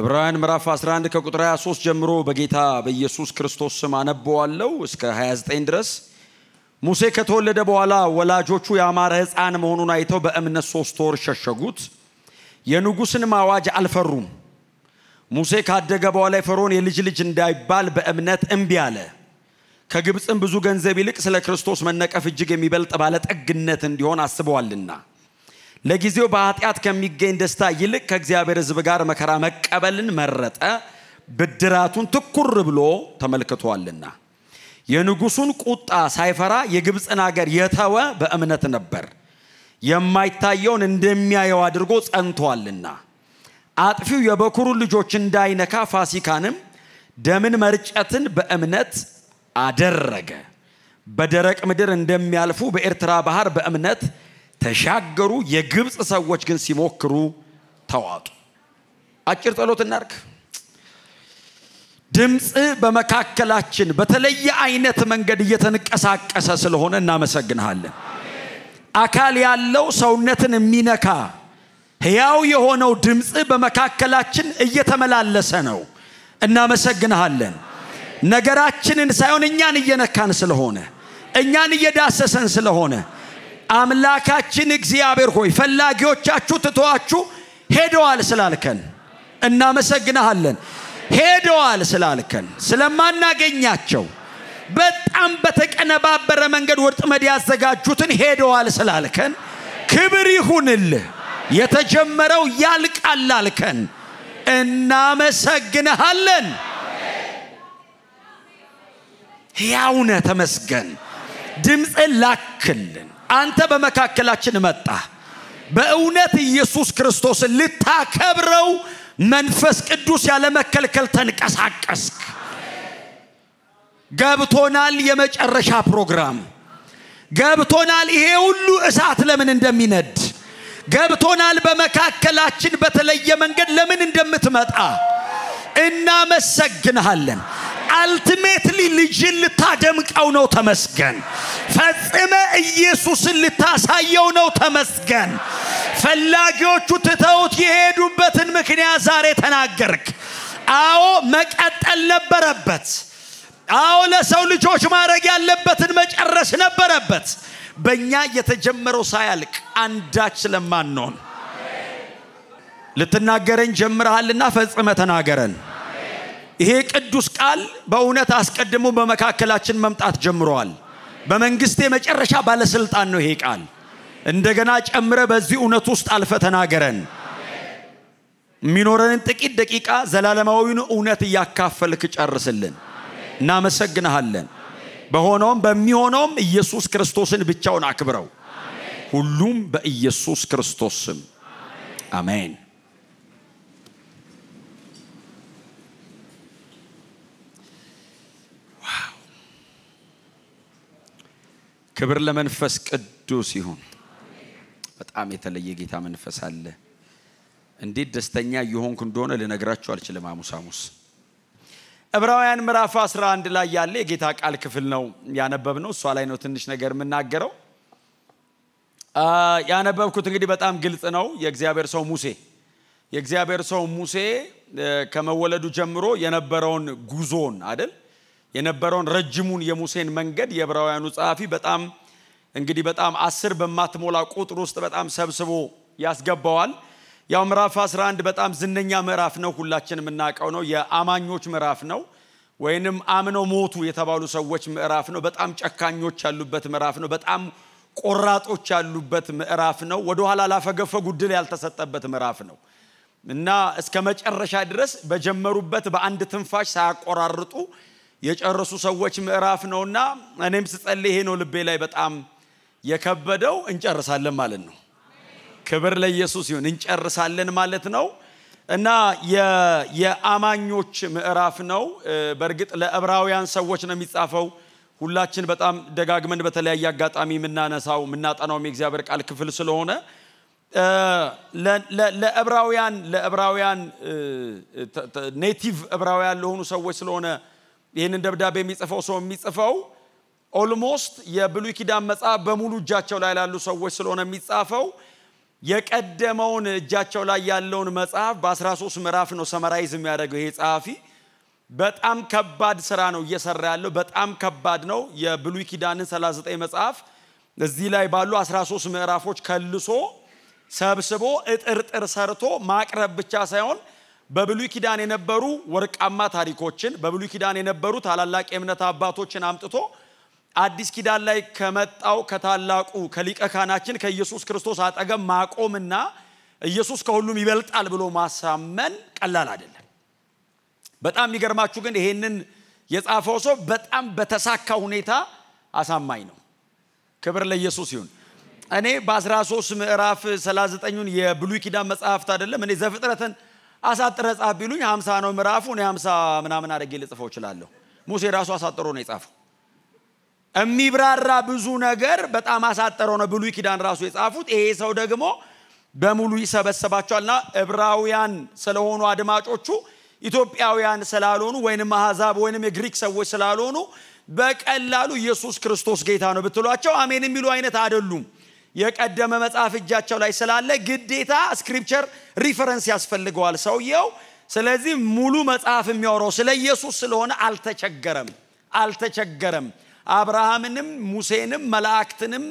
ዕብራውያን ምዕራፍ 11 ከቁጥር 23 ጀምሮ በጌታ በኢየሱስ ክርስቶስ ስም አነበዋለሁ እስከ 29 ድረስ ሙሴ ከተወለደ በኋላ ወላጆቹ ያማረ ሕፃን መሆኑን አይተው በእምነት ሶስት ወር ሸሸጉት። የንጉሥንም አዋጅ አልፈሩም። ሙሴ ካደገ በኋላ የፈርዖን የልጅ ልጅ እንዳይባል በእምነት እምቢ አለ። ከግብፅም ብዙ ገንዘብ ይልቅ ስለ ክርስቶስ መነቀፍ እጅግ የሚበልጥ ባለጠግነት እንዲሆን አስበዋልና። ለጊዜው በኃጢአት ከሚገኝ ደስታ ይልቅ ከእግዚአብሔር ሕዝብ ጋር መከራ መቀበልን መረጠ፣ ብድራቱን ትኩር ብሎ ተመልክቷልና። የንጉሱን ቁጣ ሳይፈራ የግብፅን አገር የተወ በእምነት ነበር፣ የማይታየውን እንደሚያየው አድርጎ ጸንቷልና። አጥፊው የበኩሩ ልጆች እንዳይነካ ፋሲካንም ደምን መርጨትን በእምነት አደረገ። በደረቅ ምድር እንደሚያልፉ በኤርትራ ባህር በእምነት ተሻገሩ። የግብፅ ሰዎች ግን ሲሞክሩ ተዋጡ። አጭር ጸሎት እናርግ። ድምፅ በመካከላችን በተለየ አይነት መንገድ እየተንቀሳቀሰ ስለሆነ እናመሰግንሃለን። አካል ያለው ሰውነትን የሚነካ ሕያው የሆነው ድምፅ በመካከላችን እየተመላለሰ ነው። እናመሰግንሃለን። ነገራችንን ሳይሆን እኛን እየነካን ስለሆነ እኛን እየዳሰሰን ስለሆነ አምላካችን እግዚአብሔር ሆይ ፈላጊዎቻችሁ ትተዋችሁ ሄደዋል ስላልከን እናመሰግናሃለን። ሄደዋል ስላልከን ስለማናገኛቸው በጣም በተቀነባበረ መንገድ ወጥመድ ያዘጋጁትን ሄደዋል ስላልከን ክብር ይሁንልህ። የተጀመረው ያልቃላልከን እናመሰግንሃለን። ያውነ ተመስገን። ድምፅ ላክልን አንተ በመካከላችን መጣ በእውነት ኢየሱስ ክርስቶስን ልታከብረው መንፈስ ቅዱስ ያለመከልከል ተንቀሳቀስክ ገብቶናል የመጨረሻ ፕሮግራም ገብቶናል ይሄ ሁሉ እሳት ለምን እንደሚነድ ገብቶናል በመካከላችን በተለየ መንገድ ለምን እንደምትመጣ እናመሰግንሃለን አልቲሜትሊ ልጅን ልታደምቀው ነው። ተመስገን። ፈጽመ ኢየሱስን ልታሳየው ነው። ተመስገን። ፈላጊዎቹ ትተውት የሄዱበትን ምክንያት ዛሬ ተናገርክ። አዎ መቀጠል ነበረበት። አዎ ለሰው ልጆች ማድረግ ያለበትን መጨረስ ነበረበት። በእኛ የተጀመረው ሳያልቅ አንዳች ስለማንሆን ልትናገረን ጀምረሃልና ፈጽመ ተናገረን። ይሄ ቅዱስ ቃል በእውነት አስቀድሞ በመካከላችን መምጣት ጀምሯል። በመንግስቴ መጨረሻ ባለስልጣን ነው ይሄ ቃል። እንደገና ጨምረ በዚህ እውነት ውስጥ አልፈ ተናገረን። የሚኖረንን ጥቂት ደቂቃ ዘላለማዊን እውነት እያካፈልክ ጨርስልን። እናመሰግንሃለን። በሆነውም በሚሆነውም ኢየሱስ ክርስቶስን ብቻውን አክብረው። ሁሉም በኢየሱስ ክርስቶስ ስም አሜን። ክብር ለመንፈስ ቅዱስ ይሁን። በጣም የተለየ ጌታ መንፈስ አለ። እንዴት ደስተኛ እየሆንኩ እንደሆነ ልነግራችሁ አልችልም። ሐሙስ ሐሙስ ዕብራውያን ምዕራፍ 11 ላይ ያለ የጌታ ቃል ክፍል ነው ያነበብነው። እሷ ላይ ነው ትንሽ ነገር የምናገረው። ያነበብኩት እንግዲህ በጣም ግልጽ ነው። የእግዚአብሔር ሰው ሙሴ የእግዚአብሔር ሰው ሙሴ ከመወለዱ ጀምሮ የነበረውን ጉዞን አደል የነበረውን ረጅሙን የሙሴን መንገድ የዕብራውያኑ ጸሐፊ በጣም እንግዲህ በጣም አስር በማትሞላ ቁጥር ውስጥ በጣም ሰብስቦ ያስገባዋል። ያው ምዕራፍ 11 በጣም ዝነኛ ምዕራፍ ነው፣ ሁላችን የምናውቀው ነው። የአማኞች ምዕራፍ ነው፣ ወይንም አምነው ሞቱ የተባሉ ሰዎች ምዕራፍ ነው። በጣም ጨካኞች ያሉበት ምዕራፍ ነው። በጣም ቆራጦች ያሉበት ምዕራፍ ነው። ወደኋላ ላፈገፈጉ ድል ያልተሰጠበት ምዕራፍ ነው እና እስከ መጨረሻ ድረስ በጀመሩበት በአንድ ትንፋሽ ሳያቆራርጡ የጨረሱ ሰዎች ምዕራፍ ነውና እኔም ስጸልይ ይሄ ነው ልቤ ላይ በጣም የከበደው። እንጨርሳለን ማለት ነው። ክብር ለኢየሱስ ይሁን። እንጨርሳለን ማለት ነው እና የአማኞች ምዕራፍ ነው። በእርግጥ ለዕብራውያን ሰዎች ነው የሚጻፈው። ሁላችን በጣም ደጋግመን በተለያየ አጋጣሚ የምናነሳው የምናጠናውም የእግዚአብሔር ቃል ክፍል ስለሆነ ለዕብራውያን ለዕብራውያን ኔቲቭ ዕብራውያን ለሆኑ ሰዎች ስለሆነ ይህንን ደብዳቤ የሚጽፈው ሰው የሚጽፈው ኦልሞስት የብሉይ ኪዳን መጽሐፍ በሙሉ እጃቸው ላይ ላሉ ሰዎች ስለሆነ የሚጻፈው የቀደመውን እጃቸው ላይ ያለውን መጽሐፍ በ13 ምዕራፍ ነው ሰመራይዝ የሚያደርገው ይሄ ጸሐፊ። በጣም ከባድ ስራ ነው እየሰራ ያለው። በጣም ከባድ ነው። የብሉይ ኪዳንን 39 መጽሐፍ እዚህ ላይ ባሉ 13 ምዕራፎች ከልሶ ሰብስቦ እጥርጥር ሰርቶ ማቅረብ ብቻ ሳይሆን በብሉይ ኪዳን የነበሩ ወርቃማ ታሪኮችን በብሉይ ኪዳን የነበሩ ታላላቅ የእምነት አባቶችን አምጥቶ አዲስ ኪዳን ላይ ከመጣው ከታላቁ ከሊቀ ካናችን ከኢየሱስ ክርስቶስ አጠገብ ማቆምና ኢየሱስ ከሁሉም ይበልጣል ብሎ ማሳመን ቀላል አይደለም። በጣም የሚገርማችሁ ግን ይሄንን የጻፈው ሰው በጣም በተሳካ ሁኔታ አሳማኝ ነው። ክብር ለኢየሱስ ይሁን። እኔ በ13 ምዕራፍ 39ን የብሉይ ኪዳን መጽሐፍት አይደለም እኔ ዘፍጥረትን አሳጥረ ጻፍ ቢሉኝ ሀምሳ ነው ምዕራፉ እኔ ሀምሳ ምናምን አድርጌ ልጽፈው እችላለሁ። ሙሴ ራሱ አሳጥሮ ነው የጻፈው። የሚብራራ ብዙ ነገር በጣም አሳጠረው ነው ብሉይ ኪዳን ራሱ የጻፉት። ይሄ ሰው ደግሞ በሙሉ ይሰበሰባቸዋልና ዕብራውያን ስለሆኑ አድማጮቹ ኢትዮጵያውያን ስላልሆኑ ወይንም አሕዛብ ወይንም የግሪክ ሰዎች ስላልሆኑ በቀላሉ ኢየሱስ ክርስቶስ ጌታ ነው ብትሏቸው አሜን የሚሉ አይነት አይደሉም። የቀደመ መጽሐፍ እጃቸው ላይ ስላለ ግዴታ ስክሪፕቸር ሪፈረንስ ያስፈልገዋል ሰውየው። ስለዚህ ሙሉ መጽሐፍ የሚያወራው ስለ ኢየሱስ ስለሆነ አልተቸገረም አልተቸገረም። አብርሃምንም ሙሴንም መላእክትንም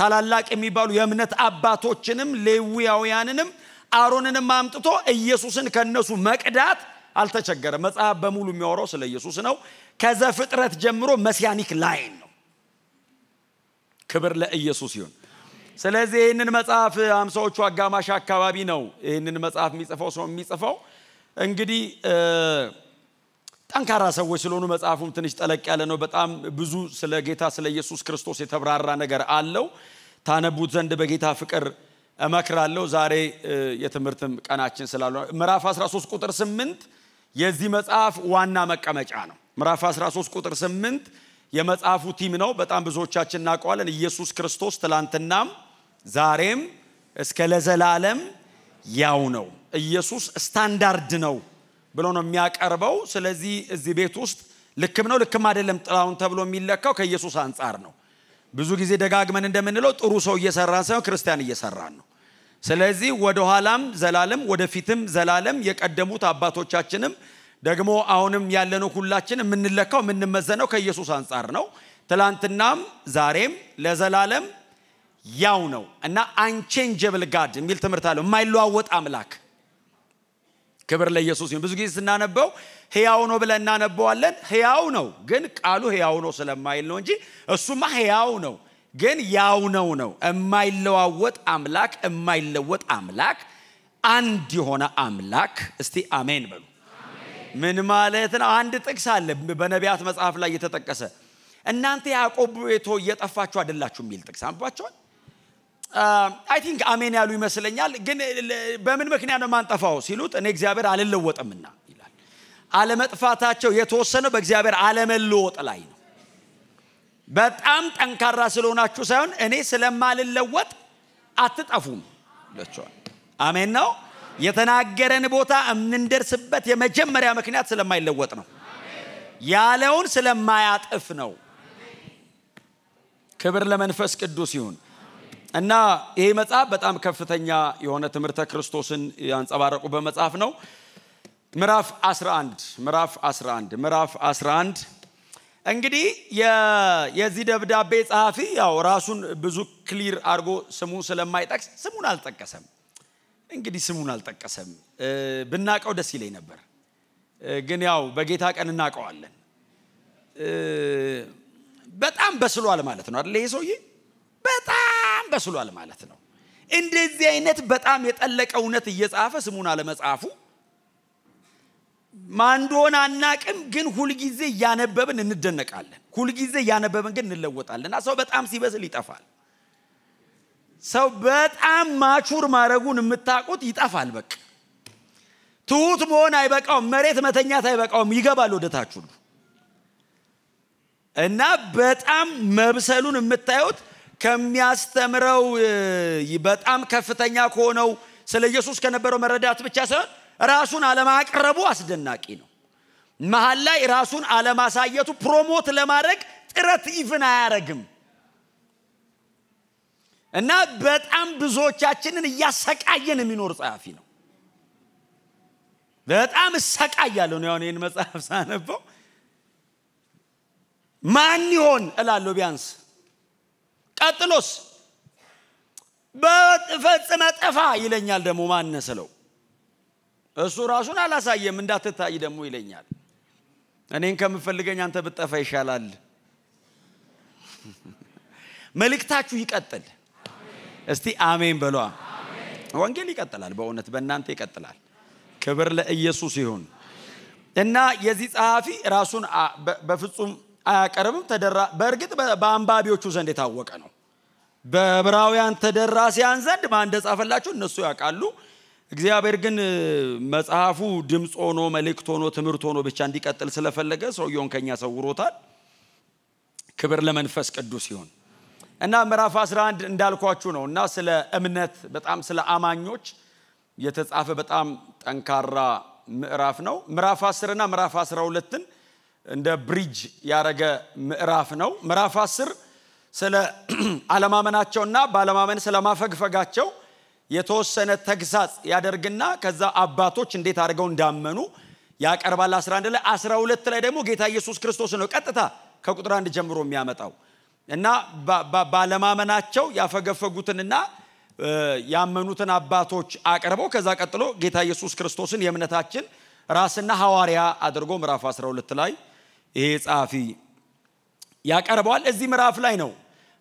ታላላቅ የሚባሉ የእምነት አባቶችንም ሌዊያውያንንም አሮንንም አምጥቶ ኢየሱስን ከነሱ መቅዳት አልተቸገረም። መጽሐፍ በሙሉ የሚያወራው ስለ ኢየሱስ ነው። ከዘፍጥረት ጀምሮ መሲያኒክ ላይን ነው። ክብር ለኢየሱስ ይሁን። ስለዚህ ይህንን መጽሐፍ አምሳዎቹ አጋማሽ አካባቢ ነው ይህንን መጽሐፍ የሚጽፈው ሰው የሚጽፈው እንግዲህ ጠንካራ ሰዎች ስለሆኑ መጽሐፉም ትንሽ ጠለቅ ያለ ነው። በጣም ብዙ ስለ ጌታ ስለ ኢየሱስ ክርስቶስ የተብራራ ነገር አለው። ታነቡት ዘንድ በጌታ ፍቅር እመክራለሁ። ዛሬ የትምህርትም ቀናችን ስላለ ምዕራፍ 13 ቁጥር 8 የዚህ መጽሐፍ ዋና መቀመጫ ነው። ምዕራፍ 13 ቁጥር 8 የመጽሐፉ ቲም ነው። በጣም ብዙዎቻችን እናውቀዋለን። ኢየሱስ ክርስቶስ ትላንትናም ዛሬም እስከ ለዘላለም ያው ነው። ኢየሱስ ስታንዳርድ ነው ብሎ ነው የሚያቀርበው። ስለዚህ እዚህ ቤት ውስጥ ልክም ነው ልክም አይደለም ጥላውን ተብሎ የሚለካው ከኢየሱስ አንጻር ነው። ብዙ ጊዜ ደጋግመን እንደምንለው ጥሩ ሰው እየሰራን ሳይሆን ክርስቲያን እየሰራን ነው። ስለዚህ ወደኋላም ዘላለም ወደፊትም ዘላለም የቀደሙት አባቶቻችንም ደግሞ አሁንም ያለነው ሁላችን የምንለካው የምንመዘነው ከኢየሱስ አንጻር ነው። ትላንትናም ዛሬም ለዘላለም ያው ነው እና አንቼንጀብል ጋድ የሚል ትምህርት አለው። የማይለዋወጥ አምላክ ክብር ለኢየሱስ ይሁን። ብዙ ጊዜ ስናነበው ህያው ነው ብለን እናነበዋለን። ህያው ነው ግን ቃሉ ህያው ነው ስለማይል ነው እንጂ እሱማ ህያው ነው ግን ያው ነው ነው። የማይለዋወጥ አምላክ የማይለወጥ አምላክ አንድ የሆነ አምላክ። እስቲ አሜን በሉ። ምን ማለት ነው? አንድ ጥቅስ አለ በነቢያት መጽሐፍ ላይ እየተጠቀሰ እናንተ ያዕቆብ ቤቶ እየጠፋችሁ አይደላችሁ የሚል ጥቅስ አንባቸዋል። አይ ቲንክ አሜን ያሉ ይመስለኛል። ግን በምን ምክንያት ነው የማንጠፋው ሲሉት እኔ እግዚአብሔር አልለወጥምና ይላል። አለመጥፋታቸው የተወሰነው በእግዚአብሔር አለመለወጥ ላይ ነው። በጣም ጠንካራ ስለሆናችሁ ሳይሆን እኔ ስለማልለወጥ አትጠፉም ይላቸዋል። አሜን ነው። የተናገረን ቦታ የምንደርስበት የመጀመሪያ ምክንያት ስለማይለወጥ ነው። ያለውን ስለማያጥፍ ነው። ክብር ለመንፈስ ቅዱስ ይሁን። እና ይሄ መጽሐፍ በጣም ከፍተኛ የሆነ ትምህርተ ክርስቶስን ያንጸባረቁ በመጽሐፍ ነው። ምዕራፍ 11 ምዕራፍ 11 ምዕራፍ 11 እንግዲህ የዚህ ደብዳቤ ጸሐፊ ያው ራሱን ብዙ ክሊር አድርጎ ስሙ ስለማይጠቅስ ስሙን አልጠቀሰም። እንግዲህ ስሙን አልጠቀሰም። ብናቀው ደስ ይለኝ ነበር፣ ግን ያው በጌታ ቀን እናቀዋለን። በጣም በስሏል ማለት ነው አይደል? ይሄ ሰውዬ በጣም በጣም በስሏል ማለት ነው። እንደዚህ አይነት በጣም የጠለቀ እውነት እየጻፈ ስሙን አለመጻፉ ማን አናቅም፣ ግን ሁልጊዜ እያነበብን እንደነቃለን። ሁልጊዜ እያነበብን ግን እንለወጣለን እና ሰው በጣም ሲበስል ይጠፋል። ሰው በጣም ማቹር ማድረጉን የምታቁት ይጠፋል። በቅ ትሁት መሆን አይበቃውም፣ መሬት መተኛት አይበቃውም፣ ይገባል ወደታች ሁሉ እና በጣም መብሰሉን የምታዩት ከሚያስተምረው በጣም ከፍተኛ ከሆነው ስለ ኢየሱስ ከነበረው መረዳት ብቻ ሳይሆን ራሱን አለማቅረቡ አስደናቂ ነው። መሀል ላይ ራሱን አለማሳየቱ ፕሮሞት ለማድረግ ጥረት ኢቭን አያረግም እና በጣም ብዙዎቻችንን እያሰቃየን የሚኖር ጸሐፊ ነው። በጣም እሰቃያለሁ ነው። ይህን መጽሐፍ ሳነበው ማን ይሆን እላለሁ ቢያንስ ቀጥሎስ በፈጽመ ጠፋ ይለኛል ደግሞ ማነ እሱ ራሱን አላሳየም እንዳትታይ ደግሞ ይለኛል እኔን ከምፈልገኝ አንተ ብጠፋ ይሻላል መልእክታችሁ ይቀጥል እስቲ አሜን በሏ ወንጌል ይቀጥላል በእውነት በእናንተ ይቀጥላል ክብር ለኢየሱስ ይሁን እና የዚህ ጸሐፊ ራሱን በፍጹም አያቀርብም። ተደራ በእርግጥ በአንባቢዎቹ ዘንድ የታወቀ ነው። በዕብራውያን ተደራሲያን ዘንድ ማን እንደጻፈላቸው እነሱ ያውቃሉ። እግዚአብሔር ግን መጽሐፉ ድምፅ ሆኖ መልእክት ሆኖ ትምህርት ሆኖ ብቻ እንዲቀጥል ስለፈለገ ሰውየውን ከኛ ሰውሮታል። ክብር ለመንፈስ ቅዱስ ይሁን እና ምዕራፍ 11 እንዳልኳችሁ ነው እና ስለ እምነት በጣም ስለ አማኞች የተጻፈ በጣም ጠንካራ ምዕራፍ ነው። ምዕራፍ 10 እና ምዕራፍ 12ን እንደ ብሪጅ ያደረገ ምዕራፍ ነው። ምዕራፍ አስር ስለ አለማመናቸውና ባለማመን ስለማፈግፈጋቸው የተወሰነ ተግሳጽ ያደርግና ከዛ አባቶች እንዴት አድርገው እንዳመኑ ያቀርባል 11 ላይ 12 ላይ ደግሞ ጌታ ኢየሱስ ክርስቶስ ነው ቀጥታ ከቁጥር አንድ ጀምሮ የሚያመጣው እና ባለማመናቸው ያፈገፈጉትንና ያመኑትን አባቶች አቅርበው ከዛ ቀጥሎ ጌታ ኢየሱስ ክርስቶስን የእምነታችን ራስና ሐዋርያ አድርጎ ምዕራፍ 12 ላይ ይሄ ጻፊ ያቀርበዋል። እዚህ ምዕራፍ ላይ ነው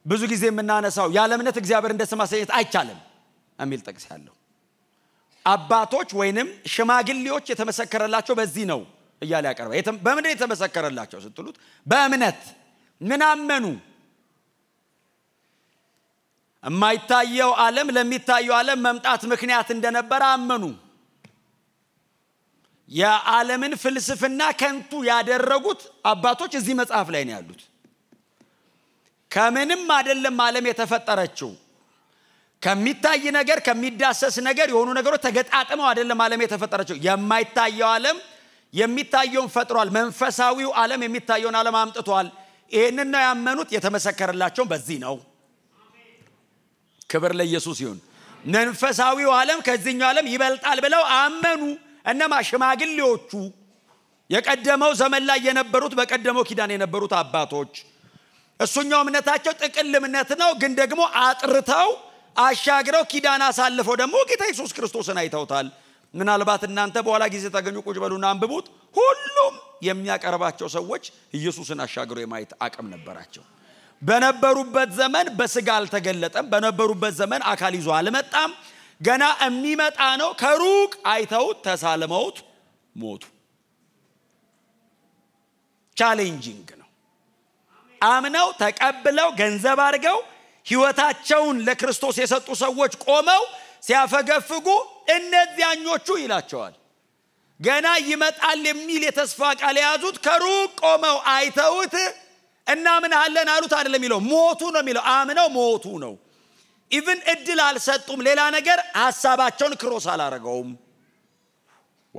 ብዙ ጊዜ የምናነሳው ያለ እምነት እግዚአብሔር እንደ ስም ማሰኘት አይቻልም የሚል ጥቅስ ያለው አባቶች ወይንም ሽማግሌዎች የተመሰከረላቸው በዚህ ነው እያለ ያቀርባል። በምንድን የተመሰከረላቸው ስትሉት በእምነት ምናመኑ የማይታየው ዓለም ለሚታየው ዓለም መምጣት ምክንያት እንደነበረ አመኑ። የዓለምን ፍልስፍና ከንቱ ያደረጉት አባቶች እዚህ መጽሐፍ ላይ ነው ያሉት። ከምንም አይደለም ዓለም የተፈጠረችው። ከሚታይ ነገር ከሚዳሰስ ነገር የሆኑ ነገሮች ተገጣጥመው አይደለም ዓለም የተፈጠረችው። የማይታየው ዓለም የሚታየውን ፈጥሯል። መንፈሳዊው ዓለም የሚታየውን ዓለም አምጥቷል። ይህንን ነው ያመኑት። የተመሰከረላቸውን በዚህ ነው። ክብር ለኢየሱስ ይሁን። መንፈሳዊው ዓለም ከዚህኛው ዓለም ይበልጣል ብለው አመኑ። እነማ ሽማግሌዎቹ የቀደመው ዘመን ላይ የነበሩት በቀደመው ኪዳን የነበሩት አባቶች እሱኛው እምነታቸው ጥቅል እምነት ነው ግን ደግሞ አጥርተው አሻግረው ኪዳን አሳልፈው ደግሞ ጌታ ኢየሱስ ክርስቶስን አይተውታል ምናልባት እናንተ በኋላ ጊዜ ተገኙ ቁጭ በሉና አንብቡት ሁሉም የሚያቀርባቸው ሰዎች ኢየሱስን አሻግሮ የማየት አቅም ነበራቸው በነበሩበት ዘመን በስጋ አልተገለጠም በነበሩበት ዘመን አካል ይዞ አልመጣም ገና የሚመጣ ነው። ከሩቅ አይተውት ተሳልመውት ሞቱ። ቻሌንጂንግ ነው። አምነው ተቀብለው ገንዘብ አድርገው ህይወታቸውን ለክርስቶስ የሰጡ ሰዎች ቆመው ሲያፈገፍጉ እነዚያኞቹ ይላቸዋል። ገና ይመጣል የሚል የተስፋ ቃል የያዙት ከሩቅ ቆመው አይተውት እናምንሃለን አሉት አደለ የሚለው ሞቱ ነው የሚለው አምነው ሞቱ ነው። ኢቭን እድል አልሰጡም። ሌላ ነገር ሀሳባቸውን ክሮስ አላረገውም።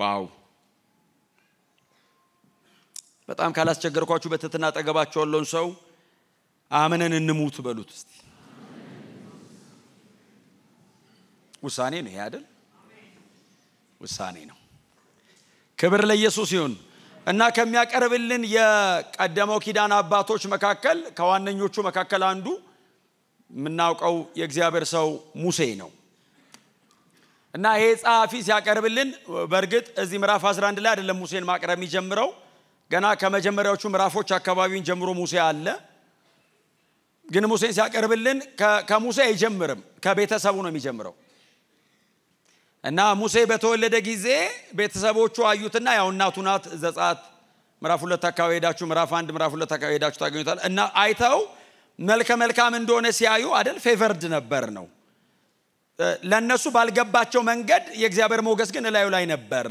ዋው በጣም ካላስቸገርኳችሁ በትትና አጠገባችሁ ያለውን ሰው አምነን እንሙት በሉት እስቲ። ውሳኔ ነው ይሄ ውሳኔ ነው። ክብር ለኢየሱስ ይሁን እና ከሚያቀርብልን የቀደመው ኪዳን አባቶች መካከል ከዋነኞቹ መካከል አንዱ የምናውቀው የእግዚአብሔር ሰው ሙሴ ነው እና ይሄ ጸሐፊ ሲያቀርብልን በእርግጥ እዚህ ምዕራፍ 11 ላይ አይደለም ሙሴን ማቅረብ የሚጀምረው ገና ከመጀመሪያዎቹ ምዕራፎች አካባቢውን ጀምሮ ሙሴ አለ ግን ሙሴን ሲያቀርብልን ከሙሴ አይጀምርም ከቤተሰቡ ነው የሚጀምረው እና ሙሴ በተወለደ ጊዜ ቤተሰቦቹ አዩትና ያው እናቱ ናት ዘጻት ምዕራፍ ሁለት አካባቢ ሄዳችሁ ምዕራፍ አንድ ምዕራፍ ሁለት አካባቢ ሄዳችሁ ታገኙታል እና አይተው መልከ መልካም እንደሆነ ሲያዩ አደል ፌቨርድ ነበር ነው ለእነሱ ባልገባቸው መንገድ የእግዚአብሔር ሞገስ ግን እላዩ ላይ ነበር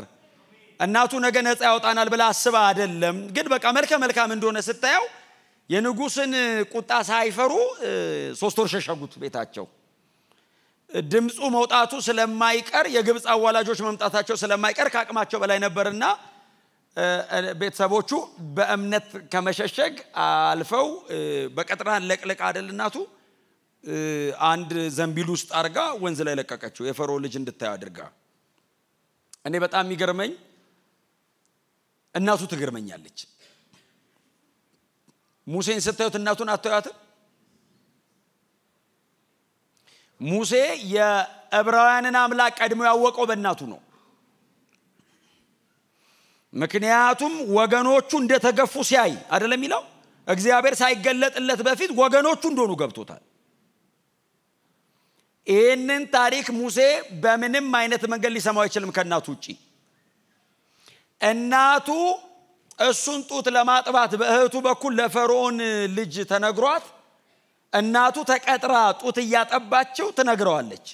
እናቱ ነገ ነፃ ያወጣናል ብላ አስባ አደለም ግን በቃ መልከ መልካም እንደሆነ ስታየው የንጉስን ቁጣ ሳይፈሩ ሶስት ወር ሸሸጉት ቤታቸው ድምፁ መውጣቱ ስለማይቀር የግብፅ አዋላጆች መምጣታቸው ስለማይቀር ከአቅማቸው በላይ ነበርና ቤተሰቦቹ በእምነት ከመሸሸግ አልፈው በቀጥራን ለቅለቅ አደል እናቱ አንድ ዘንቢል ውስጥ አድርጋ ወንዝ ላይ ለቀቀችው፣ የፈሮ ልጅ እንድታየው አድርጋ። እኔ በጣም የሚገርመኝ እናቱ ትገርመኛለች። ሙሴን ስታዩት እናቱን አታዩትም? ሙሴ የዕብራውያንን አምላክ ቀድሞ ያወቀው በእናቱ ነው። ምክንያቱም ወገኖቹ እንደተገፉ ሲያይ አደለ የሚለው እግዚአብሔር ሳይገለጥለት በፊት ወገኖቹ እንደሆኑ ገብቶታል ይህንን ታሪክ ሙሴ በምንም አይነት መንገድ ሊሰማው አይችልም ከእናቱ ውጪ እናቱ እሱን ጡት ለማጥባት በእህቱ በኩል ለፈርዖን ልጅ ተነግሯት እናቱ ተቀጥራ ጡት እያጠባቸው ትነግረዋለች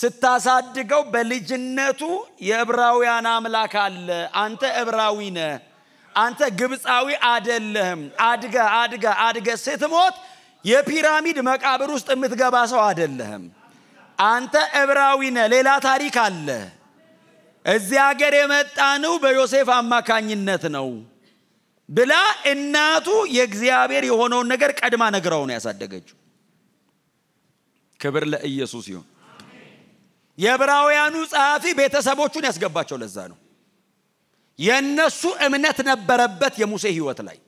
ስታሳድገው በልጅነቱ የዕብራውያን አምላክ አለ። አንተ ዕብራዊ ነ አንተ ግብፃዊ አደለህም። አድገ አድገ አድገ ስትሞት የፒራሚድ መቃብር ውስጥ የምትገባ ሰው አደለህም። አንተ ዕብራዊ ነ ሌላ ታሪክ አለ። እዚህ ሀገር የመጣነው በዮሴፍ አማካኝነት ነው ብላ እናቱ የእግዚአብሔር የሆነውን ነገር ቀድማ ነግራው ያሳደገችው። ክብር ለኢየሱስ ይሁን። የዕብራውያኑ ጸሐፊ ቤተሰቦቹን ያስገባቸው ለዛ ነው። የእነሱ እምነት ነበረበት የሙሴ ህይወት ላይ።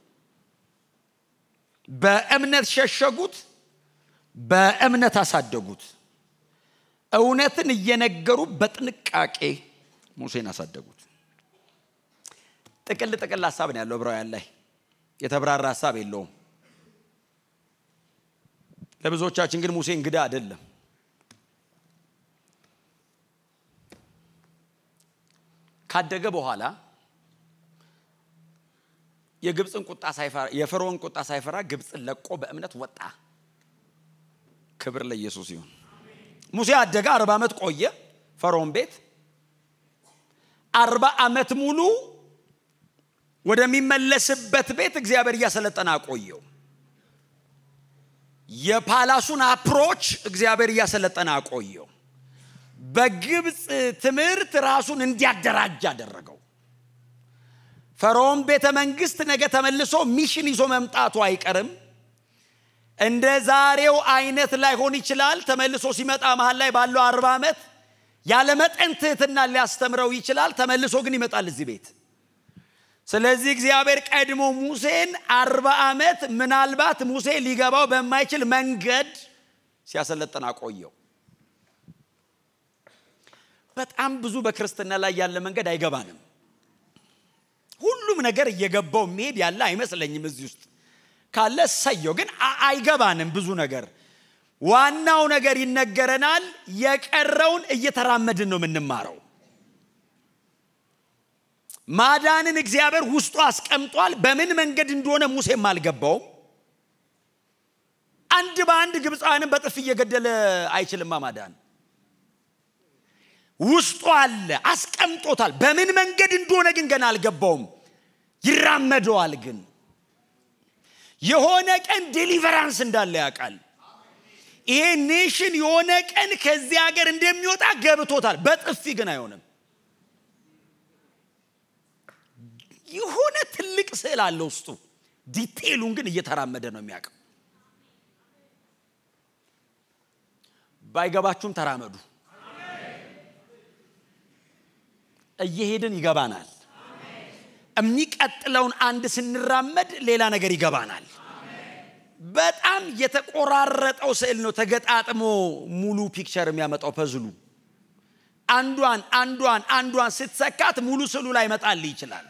በእምነት ሸሸጉት፣ በእምነት አሳደጉት። እውነትን እየነገሩ በጥንቃቄ ሙሴን አሳደጉት። ጥቅል ጥቅል ሀሳብ ነው ያለው ብራውያን ላይ የተብራራ ሀሳብ የለውም። ለብዙዎቻችን ግን ሙሴ እንግዳ አይደለም። ካደገ በኋላ የግብፅን ቁጣ ሳይፈራ የፈርዖን ቁጣ ሳይፈራ ግብፅን ለቆ በእምነት ወጣ። ክብር ለኢየሱስ ይሁን። ሙሴ አደገ፣ አርባ ዓመት ቆየ ፈርዖን ቤት። አርባ ዓመት ሙሉ ወደሚመለስበት ቤት እግዚአብሔር እያሰለጠና ቆየው የፓላሱን አፕሮች እግዚአብሔር እያሰለጠና ቆየው። በግብፅ ትምህርት ራሱን እንዲያደራጅ አደረገው። ፈርዖን ቤተ መንግስት ነገ ተመልሶ ሚሽን ይዞ መምጣቱ አይቀርም። እንደ ዛሬው አይነት ላይሆን ይችላል። ተመልሶ ሲመጣ መሀል ላይ ባለው አርባ ዓመት ያለመጠን ትህትና ሊያስተምረው ይችላል። ተመልሶ ግን ይመጣል እዚህ ቤት። ስለዚህ እግዚአብሔር ቀድሞ ሙሴን አርባ ዓመት ምናልባት ሙሴ ሊገባው በማይችል መንገድ ሲያሰለጥን አቆየው። በጣም ብዙ በክርስትና ላይ ያለ መንገድ አይገባንም። ሁሉም ነገር እየገባው የሚሄድ ያለ አይመስለኝም። እዚህ ውስጥ ካለ ሰየው፣ ግን አይገባንም ብዙ ነገር። ዋናው ነገር ይነገረናል፣ የቀረውን እየተራመድን ነው የምንማረው። ማዳንን እግዚአብሔር ውስጡ አስቀምጧል። በምን መንገድ እንደሆነ ሙሴም አልገባውም። አንድ በአንድ ግብፃውያንን በጥፍ እየገደለ አይችልማ ማዳን ውስጡ አለ፣ አስቀምጦታል። በምን መንገድ እንደሆነ ግን ገና አልገባውም። ይራመደዋል ግን የሆነ ቀን ዴሊቨራንስ እንዳለ ያውቃል። ይሄ ኔሽን የሆነ ቀን ከዚህ ሀገር እንደሚወጣ ገብቶታል። በጥፊ ግን አይሆንም። የሆነ ትልቅ ስዕል አለ ውስጡ። ዲቴሉን ግን እየተራመደ ነው የሚያውቀው። ባይገባችሁም ተራመዱ። እየሄድን ይገባናል። የሚቀጥለውን አንድ ስንራመድ ሌላ ነገር ይገባናል። በጣም የተቆራረጠው ስዕል ነው። ተገጣጥሞ ሙሉ ፒክቸር የሚያመጣው ፐዝሉ አንዷን አንዷን አንዷን ስትሰካት ሙሉ ስዕሉ ላይ ይመጣል ይችላል።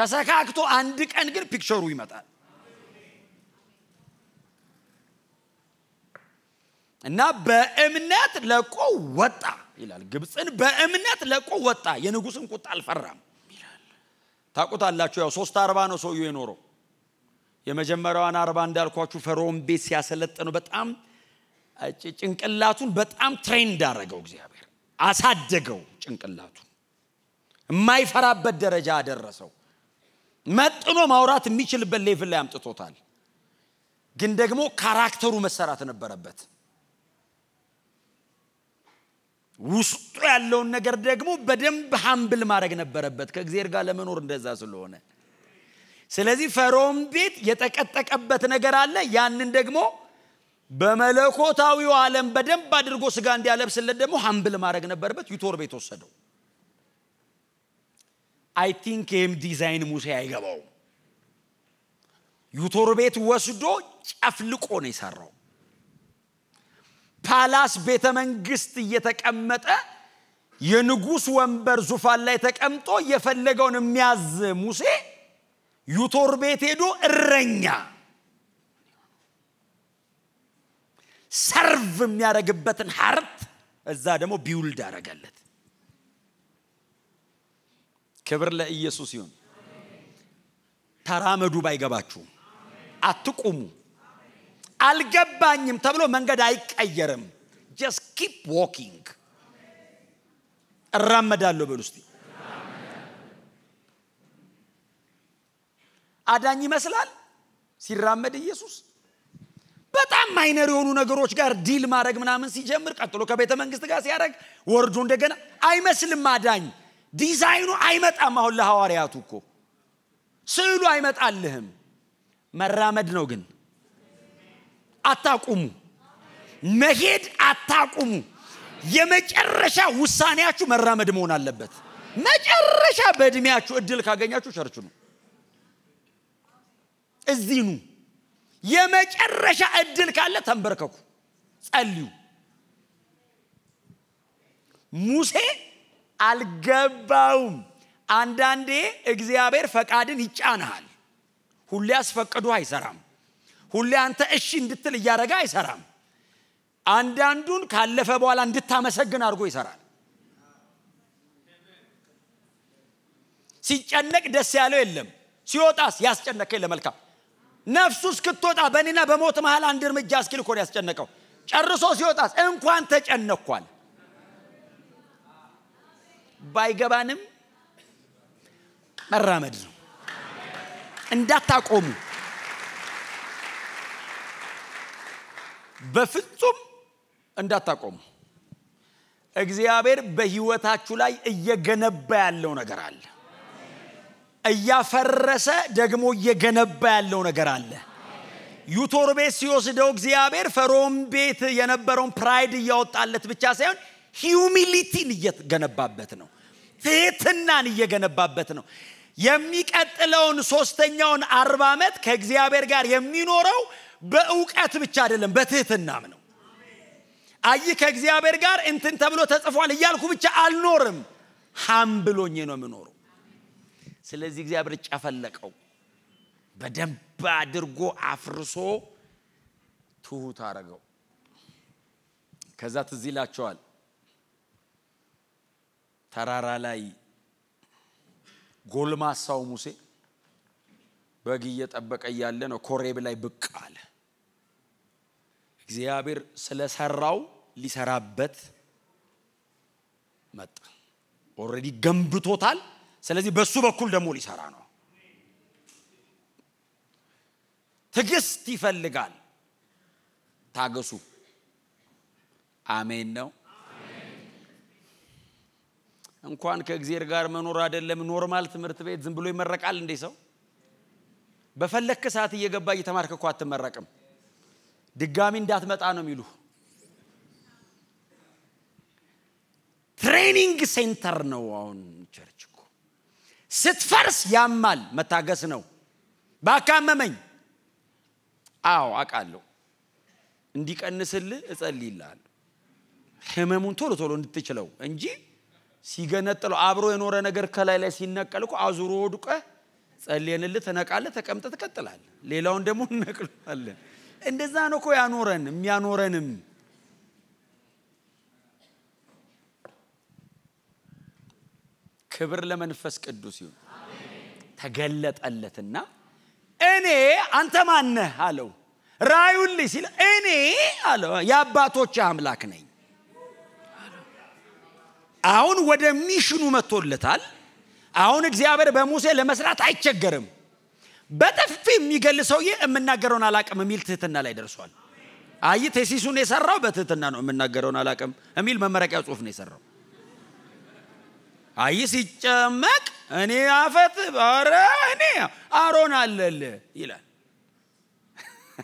ተሰካክቶ አንድ ቀን ግን ፒክቸሩ ይመጣል። እና በእምነት ለቆ ወጣ ይላል። ግብፅን በእምነት ለቆ ወጣ፣ የንጉስን ቁጣ አልፈራም ይላል። ያው ሶስት አርባ ነው ሰውየ የኖረው። የመጀመሪያዋን አርባ እንዳልኳችሁ ፈርዖን ቤት ሲያሰለጥነው በጣም ጭንቅላቱን በጣም ትሬንድ አረገው እግዚአብሔር አሳደገው ጭንቅላቱ የማይፈራበት ደረጃ አደረሰው። መጥኖ ማውራት የሚችልበት ሌቭል ላይ አምጥቶታል። ግን ደግሞ ካራክተሩ መሰራት ነበረበት። ውስጡ ያለውን ነገር ደግሞ በደንብ ሀምብል ማድረግ ነበረበት ከእግዜር ጋር ለመኖር እንደዛ ስለሆነ ስለዚህ ፈርዖን ቤት የጠቀጠቀበት ነገር አለ ያንን ደግሞ በመለኮታዊው ዓለም በደንብ አድርጎ ስጋ እንዲያለብስለት ደግሞ ሀምብል ማድረግ ነበረበት ዩቶር ቤት ወሰደው አይ ቲንክ ይህም ዲዛይን ሙሴ አይገባው ዩቶር ቤት ወስዶ ጨፍልቆ ነው የሰራው ፓላስ ቤተ መንግስት እየተቀመጠ የንጉስ ወንበር ዙፋን ላይ ተቀምጦ የፈለገውን የሚያዝ ሙሴ ዩቶር ቤት ሄዶ እረኛ ሰርቭ የሚያደርግበትን ሀርት እዛ ደግሞ ቢውልድ አረገለት። ክብር ለኢየሱስ ይሁን። ተራመዱ ባይገባችሁም፣ አትቁሙ። አልገባኝም ተብሎ መንገድ አይቀየርም ጀስት ኪፕ ዎኪንግ እራመዳለሁ በል ውስጥ አዳኝ ይመስላል ሲራመድ ኢየሱስ በጣም ማይነር የሆኑ ነገሮች ጋር ዲል ማድረግ ምናምን ሲጀምር ቀጥሎ ከቤተ መንግስት ጋር ሲያደረግ ወርዶ እንደገና አይመስልም አዳኝ ዲዛይኑ አይመጣም አሁን ለሐዋርያቱ እኮ ስዕሉ አይመጣልህም መራመድ ነው ግን አታቁሙ። መሄድ አታቁሙ። የመጨረሻ ውሳኔያችሁ መራመድ መሆን አለበት። መጨረሻ በእድሜያችሁ እድል ካገኛችሁ ቸርች ነው። እዚህ ኑ። የመጨረሻ እድል ካለ ተንበርከኩ፣ ጸልዩ። ሙሴ አልገባውም። አንዳንዴ እግዚአብሔር ፈቃድን ይጫንሃል። ሁሌ አስፈቅዶ አይሰራም። ሁሌ አንተ እሺ እንድትል እያደረገ አይሰራም። አንዳንዱን ካለፈ በኋላ እንድታመሰግን አድርጎ ይሰራል። ሲጨነቅ ደስ ያለው የለም፣ ሲወጣስ ያስጨነቀ የለ ነፍሱ እስክትወጣ በእኔና በሞት መሃል አንድ እርምጃ እስኪል እኮ ያስጨነቀው። ጨርሶ ሲወጣስ እንኳን ተጨነኳል ባይገባንም መራመድ ነው። እንዳታቆሙ በፍጹም እንዳታቆሙ። እግዚአብሔር በህይወታችሁ ላይ እየገነባ ያለው ነገር አለ። እያፈረሰ ደግሞ እየገነባ ያለው ነገር አለ። ዩቶር ቤት ሲወስደው እግዚአብሔር ፈርዖን ቤት የነበረውን ፕራይድ እያወጣለት ብቻ ሳይሆን ሂዩሚሊቲን እየገነባበት ነው። ትህትናን እየገነባበት ነው። የሚቀጥለውን ሶስተኛውን አርባ ዓመት ከእግዚአብሔር ጋር የሚኖረው በእውቀት ብቻ አይደለም በትህትናም ነው አይ ከእግዚአብሔር ጋር እንትን ተብሎ ተጽፏል እያልኩ ብቻ አልኖርም ሀም ብሎኝ ነው የምኖረው ስለዚህ እግዚአብሔር ጨፈለቀው በደንብ አድርጎ አፍርሶ ትሁት አረገው ከዛ ትዝ ይላቸዋል ተራራ ላይ ጎልማሳው ሙሴ በግ እየጠበቀ እያለ ነው ኮሬብ ላይ ብቅ አለ እግዚአብሔር ስለሰራው ሊሰራበት መጣ። ኦልሬዲ ገንብቶታል። ስለዚህ በሱ በኩል ደግሞ ሊሰራ ነው። ትዕግስት ይፈልጋል። ታገሱ። አሜን ነው። እንኳን ከእግዚአብሔር ጋር መኖር አይደለም ኖርማል ትምህርት ቤት ዝም ብሎ ይመረቃል እንዴ ሰው? በፈለክ ሰዓት እየገባ እየተማርክ እኮ አትመረቅም። ድጋሚ እንዳትመጣ ነው የሚሉ። ትሬኒንግ ሴንተር ነው አሁን ቸርች እኮ። ስትፈርስ ያማል፣ መታገስ ነው። ባካመመኝ፣ አዎ እንዲቀንስል እጸል እጸልይልሃለሁ ህመሙን ቶሎ ቶሎ እንድትችለው እንጂ ሲገነጥለው አብሮ የኖረ ነገር ከላይ ላይ ሲነቀል እኮ አዙሮ ወድቀህ ጸልየንልህ ተነቃለ ተቀምጠ ትቀጥላለህ። ሌላውን ደግሞ እነቅለዋለን። እንደዛ ነው እኮ ያኖረን የሚያኖረንም ክብር ለመንፈስ ቅዱስ ይሁን ተገለጠለትና እኔ አንተ ማነህ አለው ራዩን ልይ ሲል እኔ አለ የአባቶች አምላክ ነኝ አሁን ወደ ሚሽኑ መጥቶለታል አሁን እግዚአብሔር በሙሴ ለመስራት አይቸገርም በጥፊ የሚገል ሰውዬ የምናገረውን አላቅም የሚል ትህትና ላይ ደርሷል። አይ ቴሲሱን የሰራው በትህትና ነው፣ የምናገረውን አላቅም የሚል መመረቂያ ጽሁፍ ነው የሰራው። አይ ሲጨመቅ እኔ አፈት ኧረ እኔ አሮን አለል ይላል።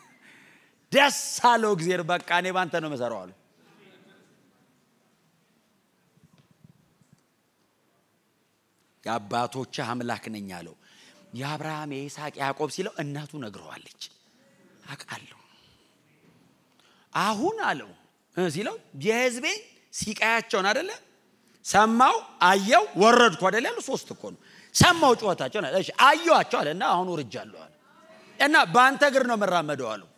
ደስ አለው እግዜር፣ በቃ እኔ ባንተ ነው መሰረው አሉ። የአባቶች አምላክ ነኝ አለው። የአብርሃም የይስሐቅ ያዕቆብ ሲለው እናቱ ነግረዋለች። አውቃለሁ አሁን አለው ሲለው የህዝቤን ሲቃያቸውን አደለ ሰማው፣ አየው፣ ወረድኩ አደለ ያሉ ሶስት እኮ ነው። ሰማው ጩኸታቸው አየዋቸው አለ እና አሁን ውርጃ አለ አለ እና በአንተ እግር ነው የምራመደው አለው።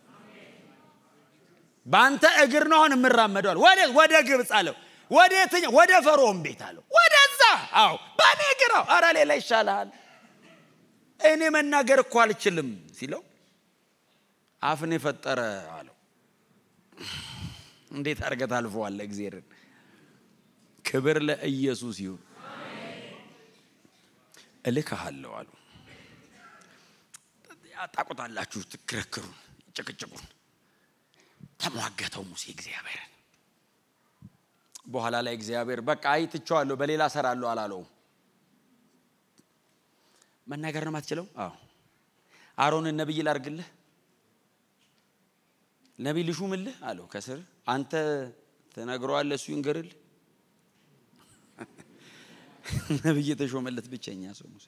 በአንተ እግር ነው አሁን የምራመደው አለው። ወደ ወደ ግብፅ አለው። ወደ የትኛው? ወደ ፈርዖን ቤት አለው። ወደዛ። አዎ በእኔ እግር። አዎ ኧረ ሌላ ይሻልሃል እኔ መናገር እኮ አልችልም ሲለው አፍን የፈጠረ አለው። እንዴት አድርገህ ታልፈዋለህ? እግዜርን ክብር ለኢየሱስ ይሁን። እልክሃለሁ አሉ። ታውቁታላችሁ ክርክሩን፣ ጭቅጭቁን። ተሟገተው ሙሴ እግዚአብሔርን። በኋላ ላይ እግዚአብሔር በቃ አይ ትቼዋለሁ፣ በሌላ ሰራለሁ አላለውም። መናገር ነው ማትችለው? አዎ። አሮንን ነቢይ ላርግልህ፣ ነቢይ ልሹምልህ አለው ከስር። አንተ ትነግረዋለህ፣ እሱ ይንገርልህ። ነቢይ የተሾመለት ብቸኛ ሰው ሙሴ።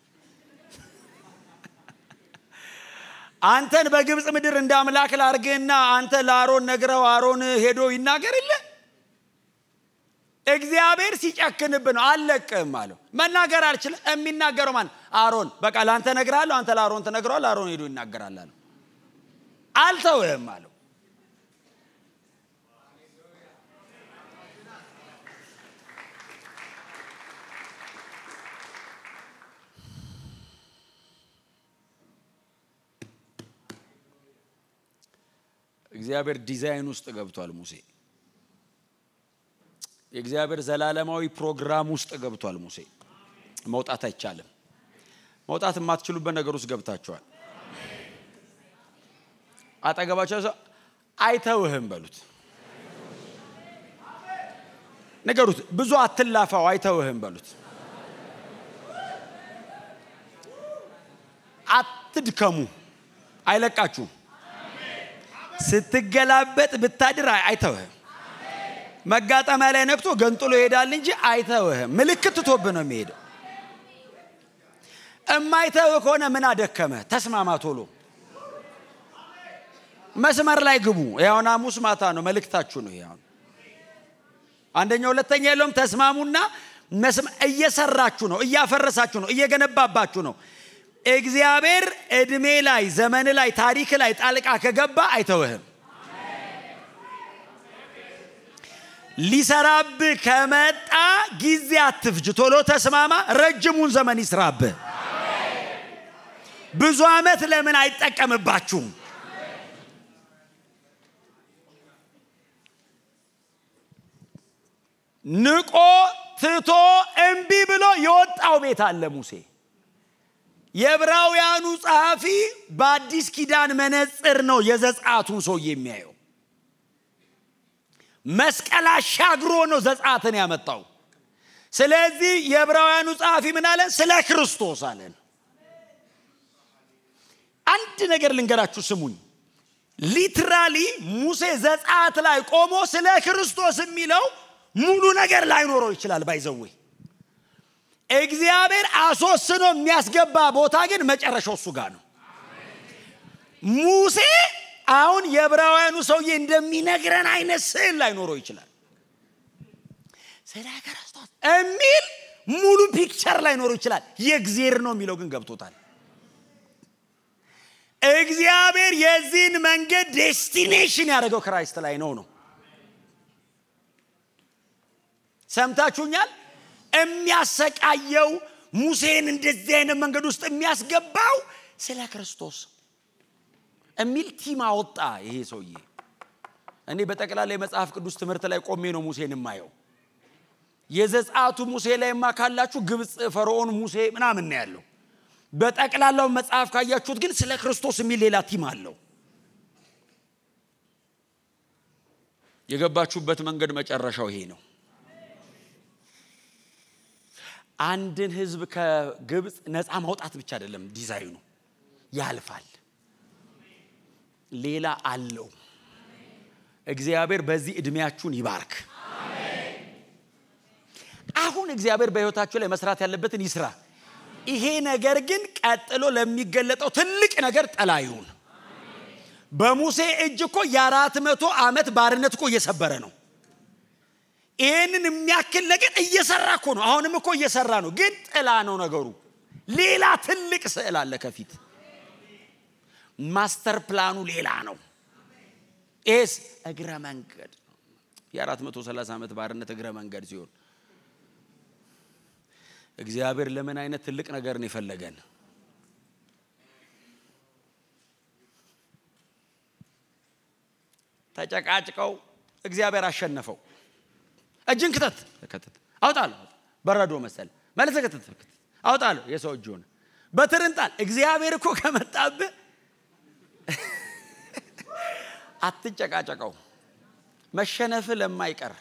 አንተን በግብፅ ምድር እንደ አምላክ ላርግህና አንተ ለአሮን ነግረው አሮን ሄዶ ይናገርልህ እግዚአብሔር ሲጨክንብን ነው አለው መናገር አልችልም የሚናገረው ማን አሮን በቃ ለአንተ ነግራለሁ አንተ ለአሮን ትነግረዋል አሮን ሄዶ ይናገራል አለው አልተውህም አለው እግዚአብሔር ዲዛይን ውስጥ ገብቷል ሙሴ የእግዚአብሔር ዘላለማዊ ፕሮግራም ውስጥ ገብቷል ሙሴ። መውጣት አይቻልም። መውጣት የማትችሉበት ነገር ውስጥ ገብታችኋል። አጠገባቸው ሰው አይተውህም በሉት፣ ነገሩት ብዙ አትላፋው፣ አይተውህም በሉት። አትድከሙ፣ አይለቃችሁ ስትገላበጥ ብታድር አይተውህም። መጋጠሚያ ላይ ነክቶ ገንጥሎ ይሄዳል እንጂ አይተውህም። ምልክት ትቶብህ ነው የሚሄደው። እማይተውህ ከሆነ ምን አደከመ? ተስማማ ቶሎ መስመር ላይ ግቡ። ያሁን ሐሙስ ማታ ነው መልእክታችሁ ነው። ያሁን አንደኛ ሁለተኛ የለውም። ተስማሙና እየሰራችሁ ነው፣ እያፈረሳችሁ ነው፣ እየገነባባችሁ ነው። እግዚአብሔር እድሜ ላይ ዘመን ላይ ታሪክ ላይ ጣልቃ ከገባ አይተውህም። ሊሰራብህ ከመጣ ጊዜ አትፍጅ፣ ቶሎ ተስማማ። ረጅሙን ዘመን ይስራብህ። ብዙ ዓመት ለምን አይጠቀምባችሁም? ንቆ ትቶ እምቢ ብሎ የወጣው ቤት አለ ሙሴ። የዕብራውያኑ ጸሐፊ በአዲስ ኪዳን መነጽር ነው የዘጸአቱን ሰው የሚያየው። መስቀል አሻግሮ ነው ዘጻትን ያመጣው። ስለዚህ የዕብራውያኑ ጸሐፊ ምን አለ? ስለ ክርስቶስ አለን። አንድ ነገር ልንገራችሁ ስሙኝ። ሊትራሊ ሙሴ ዘጻት ላይ ቆሞ ስለ ክርስቶስ የሚለው ሙሉ ነገር ላይኖረው ይችላል። ባይዘዌ እግዚአብሔር አስወስኖ የሚያስገባ ቦታ ግን መጨረሻው እሱ ጋር ነው። ሙሴ አሁን የዕብራውያኑ ሰውዬ እንደሚነግረን አይነት ስዕል ላይኖረው ይችላል ስለ ክርስቶስ የሚል ሙሉ ፒክቸር ላይኖረው ይችላል የእግዜር ነው የሚለው ግን ገብቶታል እግዚአብሔር የዚህን መንገድ ዴስቲኔሽን ያደረገው ክራይስት ላይ ነው ነው ሰምታችሁኛል የሚያሰቃየው ሙሴን እንደዚህ አይነት መንገድ ውስጥ የሚያስገባው ስለ ክርስቶስ የሚል ቲም አወጣ ይሄ ሰውዬ። እኔ በጠቅላላ የመጽሐፍ ቅዱስ ትምህርት ላይ ቆሜ ነው ሙሴን የማየው። የዘጻቱ ሙሴ ላይ ካላችሁ ግብፅ ፈርዖን ሙሴ ምናምን ነው ያለው። በጠቅላላው መጽሐፍ ካያችሁት ግን ስለ ክርስቶስ የሚል ሌላ ቲም አለው። የገባችሁበት መንገድ መጨረሻው ይሄ ነው። አንድን ህዝብ ከግብፅ ነፃ ማውጣት ብቻ አይደለም ዲዛይኑ፣ ያልፋል። ሌላ አለው። እግዚአብሔር በዚህ እድሜያችሁን ይባርክ። አሁን እግዚአብሔር በህይወታችሁ ላይ መስራት ያለበትን ይስራ። ይሄ ነገር ግን ቀጥሎ ለሚገለጠው ትልቅ ነገር ጠላ ይሁን። በሙሴ እጅ እኮ የአራት መቶ ዓመት ባርነት እኮ እየሰበረ ነው። ይህንን የሚያክል ነገር እየሰራ እኮ ነው። አሁንም እኮ እየሰራ ነው፣ ግን ጥላ ነው ነገሩ። ሌላ ትልቅ ስዕል አለ ከፊት። ማስተር ፕላኑ ሌላ ነው። ኤስ እግረ መንገድ የ430 ዓመት ባርነት እግረ መንገድ ሲሆን እግዚአብሔር ለምን አይነት ትልቅ ነገር ነው የፈለገን? ተጨቃጭቀው እግዚአብሔር አሸነፈው። እጅን ክተት ከተት አውጣለሁ። በረዶ መሰል መልስ ከተት አውጣለሁ። የሰው እጅ ሆነ። በትርንጣል እግዚአብሔር እኮ ከመጣብህ አትጨቃጨቀው። መሸነፍ ለማይቀር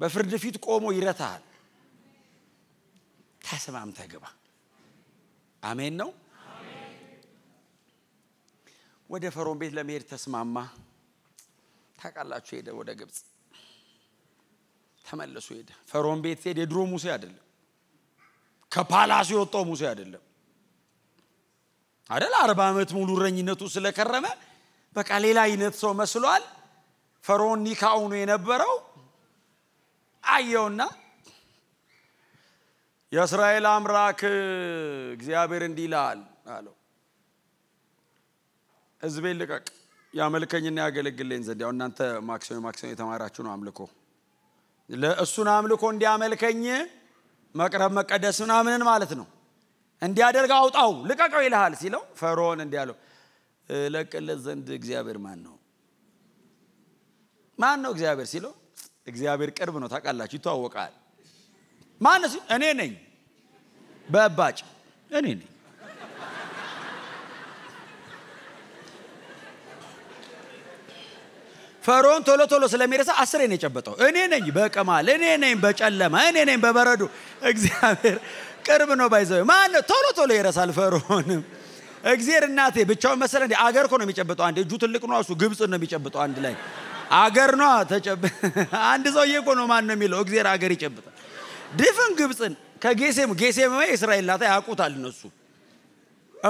በፍርድ ፊት ቆሞ ይረታሃል። ተስማምተህ ግባ። አሜን ነው። ወደ ፈሮን ቤት ለመሄድ ተስማማ። ታውቃላችሁ፣ ሄደ ወደ ግብፅ ተመልሶ ሄደ። ፈሮን ቤት ሄድ የድሮ ሙሴ አይደለም፣ ከፓላሱ የወጣው ሙሴ አይደለም። አደል አርባ ዓመት ሙሉ እረኝነቱ ስለከረመ በቃ ሌላ አይነት ሰው መስሏል ፈርዖን ኒካው ነው የነበረው አየውና የእስራኤል አምራክ እግዚአብሔር እንዲህ ይልሃል አለው ህዝቤን ልቀቅ ያመልከኝና ያገለግለኝ ዘንድ ያው እናንተ ማክሲሞ ማክሲሞ የተማራችሁ ነው አምልኮ ለእሱን አምልኮ እንዲያመልከኝ መቅረብ መቀደስ ምናምንን ማለት ነው እንዲያደርግ አውጣው ልቀቀው ይልሃል ሲለው ፈርዖን እንዲህ አለው ዘንድ እግዚአብሔር ማን ነው ማን ነው እግዚአብሔር ሲለው እግዚአብሔር ቅርብ ነው ታውቃላችሁ ይተዋወቃል ማን እኔ ነኝ በእባጭ እኔ ነኝ ፈርዖን ቶሎ ቶሎ ስለሚረሳ አስሬ ነው የጨበጠው እኔ ነኝ በቅማል እኔ ነኝ በጨለማ እኔ ነኝ በበረዶ እግዚአብሔር ቅርብ ነው ባይዘው ማን ነው ቶሎ ቶሎ ይረሳል ፈርዖን እግዚአብሔር እናቴ ብቻውን መሰለ እንዴ አገር እኮ ነው የሚጨብጠው አንድ እጁ ትልቅ ነው እሱ ግብጽ ነው የሚጨብጠው አንድ ላይ አገር ነው ተጨብ አንድ ሰውዬ እኮ ነው ማን ነው የሚለው እግዚአብሔር አገር ይጨብጣል ድፍን ግብጽን ከጌሴም ጌሴም ወይ የእስራኤል ናታ ያውቁታል እነሱ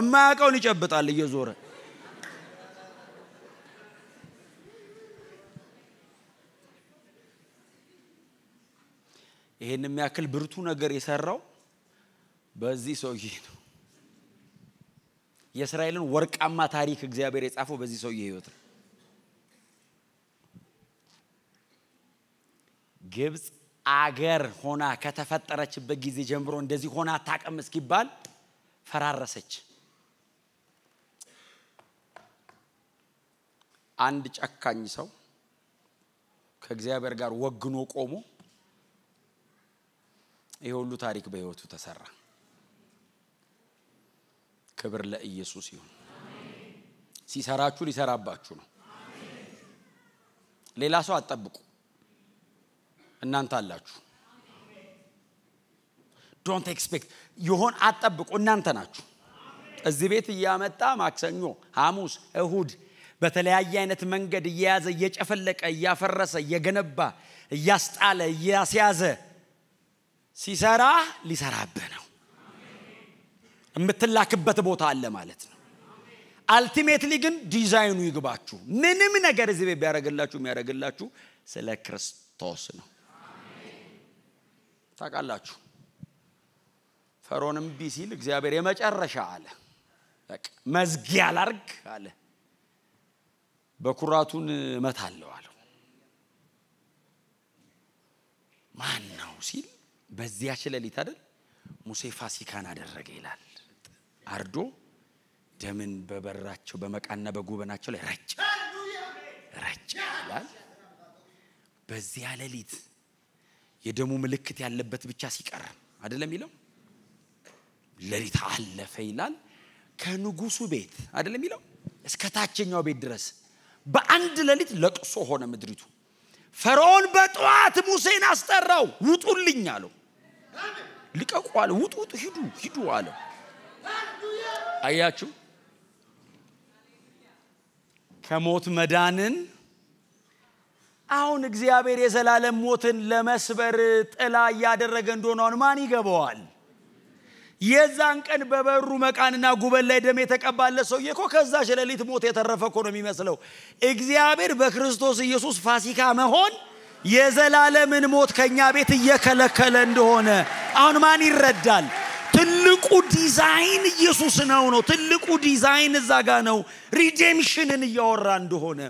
እማያውቀውን ይጨብጣል እየዞረ ይህን የሚያክል ብርቱ ነገር የሰራው በዚህ ሰውዬ ነው። የእስራኤልን ወርቃማ ታሪክ እግዚአብሔር የጻፈው በዚህ ሰውዬ ህይወት ነው። ግብፅ አገር ሆና ከተፈጠረችበት ጊዜ ጀምሮ እንደዚህ ሆና አታውቅም እስኪባል ፈራረሰች። አንድ ጨካኝ ሰው ከእግዚአብሔር ጋር ወግኖ ቆሞ ይህ ሁሉ ታሪክ በህይወቱ ተሰራ። ክብር ለኢየሱስ ይሁን። ሲሰራችሁ ሊሰራባችሁ ነው። ሌላ ሰው አጠብቁ እናንተ አላችሁ። ዶንት ኤክስፔክት ይሆን አጠብቁ፣ እናንተ ናችሁ። እዚህ ቤት እያመጣ ማክሰኞ፣ ሐሙስ፣ እሁድ በተለያየ አይነት መንገድ እየያዘ እየጨፈለቀ እያፈረሰ እየገነባ እያስጣለ እያስያዘ ሲሰራ ሊሰራብህ ነው። የምትላክበት ቦታ አለ ማለት ነው አልቲሜትሊ ግን ዲዛይኑ ይግባችሁ ምንም ነገር እዚህ ቤት ቢያደረግላችሁ የሚያደረግላችሁ ስለ ክርስቶስ ነው ታውቃላችሁ ፈሮን ቢሲል ሲል እግዚአብሔር የመጨረሻ አለ መዝጊያ ላርግ አለ በኩራቱን እመታለሁ አለው ማን ነው ሲል በዚያች ሌሊት አይደል ሙሴ ፋሲካን አደረገ ይላል አርዶ ደምን በበራቸው በመቃና በጉበናቸው ላይ ረጭ ረጭ ይላል። በዚያ ሌሊት የደሙ ምልክት ያለበት ብቻ ሲቀር አይደለም የሚለው ሌሊት አለፈ ይላል። ከንጉሱ ቤት አይደለም የሚለው እስከ ታችኛው ቤት ድረስ በአንድ ሌሊት ለቅሶ ሆነ ምድሪቱ። ፈርዖን በጠዋት ሙሴን አስጠራው፣ ውጡልኝ አለው። ልቀቁ አለ። ውጡ ውጡ፣ ሂዱ ሂዱ አለው። አያችሁ ከሞት መዳንን አሁን እግዚአብሔር የዘላለም ሞትን ለመስበር ጥላ እያደረገ እንደሆነውን ማን ይገባዋል? የዛን ቀን በበሩ መቃንና ጉበን ላይ ደም የተቀባለ ሰው እኮ ከዛ ሸለሊት ሞት የተረፈ ኮ ነው የሚመስለው። እግዚአብሔር በክርስቶስ ኢየሱስ ፋሲካ መሆን የዘላለምን ሞት ከእኛ ቤት እየከለከለ እንደሆነ አሁን ማን ይረዳል? ትልቁ ዲዛይን ኢየሱስ ነው ነው ትልቁ ዲዛይን እዛ ጋ ነው ሪዴምሽንን እያወራ እንደሆነ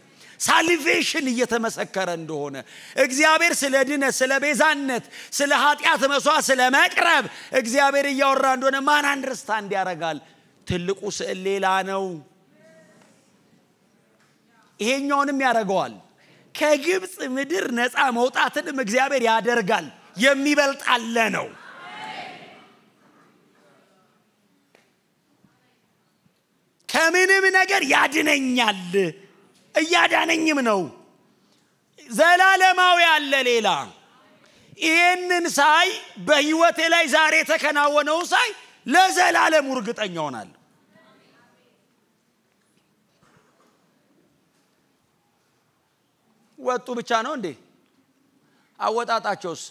ሳልቬሽን እየተመሰከረ እንደሆነ እግዚአብሔር ስለ ድነት ስለ ቤዛነት ስለ ኃጢአት መስዋዕት ስለ መቅረብ እግዚአብሔር እያወራ እንደሆነ ማን አንድርስታ እንዲያረጋል ትልቁ ስዕል ሌላ ነው ይሄኛውንም ያደርገዋል ከግብፅ ምድር ነፃ መውጣትንም እግዚአብሔር ያደርጋል የሚበልጣለ ነው ከምንም ነገር ያድነኛል እያዳነኝም ነው ዘላለማዊ አለ ሌላ ይህንን ሳይ በህይወቴ ላይ ዛሬ የተከናወነውን ሳይ ለዘላለሙ እርግጠኛ ይሆናል ወጡ ብቻ ነው እንዴ አወጣጣቸውስ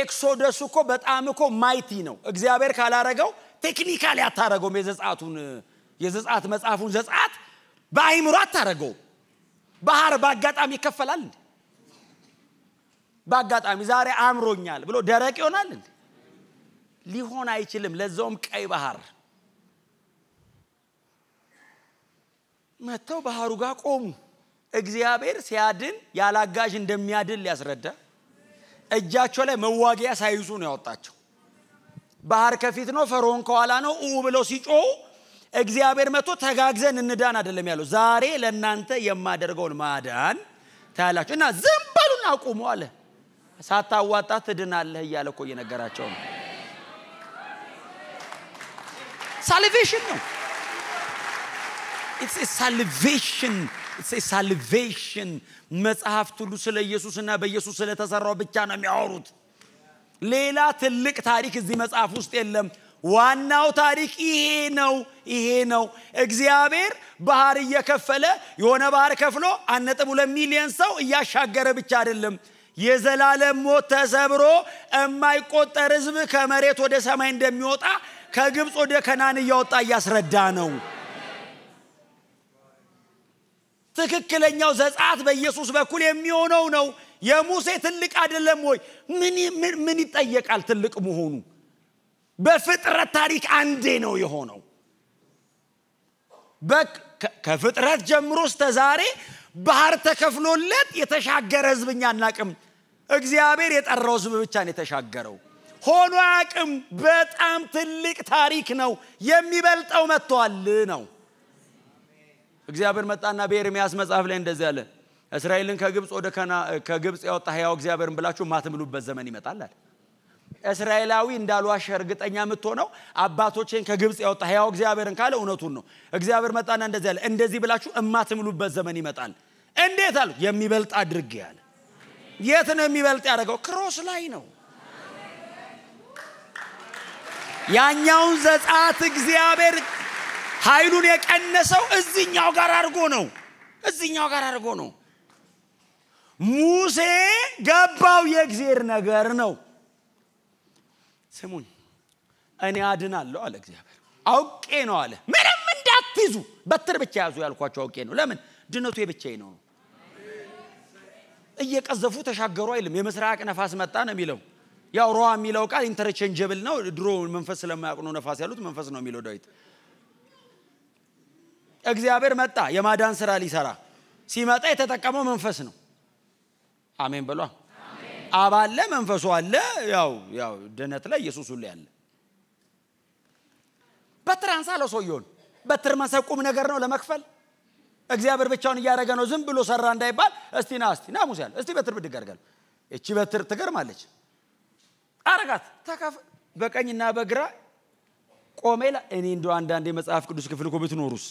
ኤክሶደሱ እኮ በጣም እኮ ማይቲ ነው እግዚአብሔር ካላረገው ቴክኒካሊ አታረገውም። የዘጻቱን የዘጻት መጽሐፉን ዘጻት በአይምሮ አታረገውም። ባህር በአጋጣሚ ይከፈላል እንዴ? በአጋጣሚ ዛሬ አምሮኛል ብሎ ደረቅ ይሆናል እንዴ? ሊሆን አይችልም። ለዛውም ቀይ ባህር መጥተው ባህሩ ጋር ቆሙ። እግዚአብሔር ሲያድን ያላጋዥ እንደሚያድን ሊያስረዳ እጃቸው ላይ መዋጊያ ሳይዙ ነው ያወጣቸው። ባህር ከፊት ነው፣ ፈርዖን ከኋላ ነው ኡ ብለው ሲጮ እግዚአብሔር መቶ ተጋግዘን እንዳን አይደለም ያለው። ዛሬ ለእናንተ የማደርገውን ማዳን ታያላችሁ እና ዝም በሉን አቁሙ አለ። ሳታዋጣ ትድናለህ እያለ እኮ እየነገራቸው ነው። ሳልቬሽን ነው። ሳልቬሽን። መጽሐፍት ሁሉ ስለ ኢየሱስና በኢየሱስ ስለተሰራው ብቻ ነው የሚያወሩት። ሌላ ትልቅ ታሪክ እዚህ መጽሐፍ ውስጥ የለም። ዋናው ታሪክ ይሄ ነው። ይሄ ነው እግዚአብሔር ባህር እየከፈለ የሆነ ባህር ከፍሎ አነጥብ ሁለት ሚሊዮን ሰው እያሻገረ ብቻ አይደለም። የዘላለም ሞት ተሰብሮ የማይቆጠር ህዝብ ከመሬት ወደ ሰማይ እንደሚወጣ ከግብፅ ወደ ከናን እያወጣ እያስረዳ ነው። ትክክለኛው ዘጻት በኢየሱስ በኩል የሚሆነው ነው። የሙሴ ትልቅ አይደለም ወይ? ምን ይጠየቃል ትልቅ መሆኑ? በፍጥረት ታሪክ አንዴ ነው የሆነው። ከፍጥረት ጀምሮ እስተ ዛሬ ባህር ተከፍሎለት የተሻገረ ህዝብ እኛ አናቅም። እግዚአብሔር የጠራው ህዝብ ብቻ ነው የተሻገረው። ሆኖ አቅም በጣም ትልቅ ታሪክ ነው። የሚበልጠው መጥቷል ነው። እግዚአብሔር መጣና በኤርምያስ መጽሐፍ ላይ እንደዚህ አለ እስራኤልን ከግብፅ ወደ ከግብፅ ያወጣ ሕያው እግዚአብሔርን ብላችሁ ማትምሉበት ዘመን ይመጣል አለ። እስራኤላዊ እንዳልዋሸ እርግጠኛ የምትሆነው አባቶቼን ከግብፅ ያወጣ ሕያው እግዚአብሔርን ካለ እውነቱን ነው። እግዚአብሔር መጣና እንደዚህ አለ፣ እንደዚህ ብላችሁ እማትምሉበት ዘመን ይመጣል። እንዴት አሉ? የሚበልጥ አድርጌ አለ። የት ነው የሚበልጥ ያደረገው? ክሮስ ላይ ነው። ያኛውን ዘጸአት እግዚአብሔር ኃይሉን የቀነሰው እዚኛው ጋር አድርጎ ነው። እዚኛው ጋር አድርጎ ነው። ሙሴ ገባው የእግዜር ነገር ነው። ስሙኝ፣ እኔ አድናለሁ አለ እግዚአብሔር። አውቄ ነው አለ። ምንም እንዳትይዙ በትር ብቻ ያዙ ያልኳቸው አውቄ ነው። ለምን ድነቱ የብቻዬ ነው። እየቀዘፉ ተሻገሩ አይልም። የምስራቅ ነፋስ መጣ ነው የሚለው። ያው ሮሃ የሚለው ቃል ኢንተርቼንጀብል ነው። ድሮ መንፈስ ስለማያውቅ ነው ነፋስ ያሉት። መንፈስ ነው የሚለው ዳዊት። እግዚአብሔር መጣ የማዳን ስራ ሊሰራ። ሲመጣ የተጠቀመው መንፈስ ነው። አሜን በሏ። አብ አለ፣ መንፈሱ አለ። ያው ያው ድነት ላይ ኢየሱስ ሁሉ ያለ በትር አንሳ አለው ሰውየውን። በትር መንሰብ ቁም ነገር ነው ለመክፈል። እግዚአብሔር ብቻውን እያደረገ ነው። ዝም ብሎ ሰራ እንዳይባል እስቲ ና እስቲ ና ሙሴ አለ። እስቲ በትር ብድግ አድርጋለሁ። እቺ በትር ትገርማለች። አረጋት ተካፍ በቀኝና በግራ ቆሜ እኔ እንደው አንዳንዴ መጽሐፍ ቅዱስ ክፍል እኮ ብትኖሩስ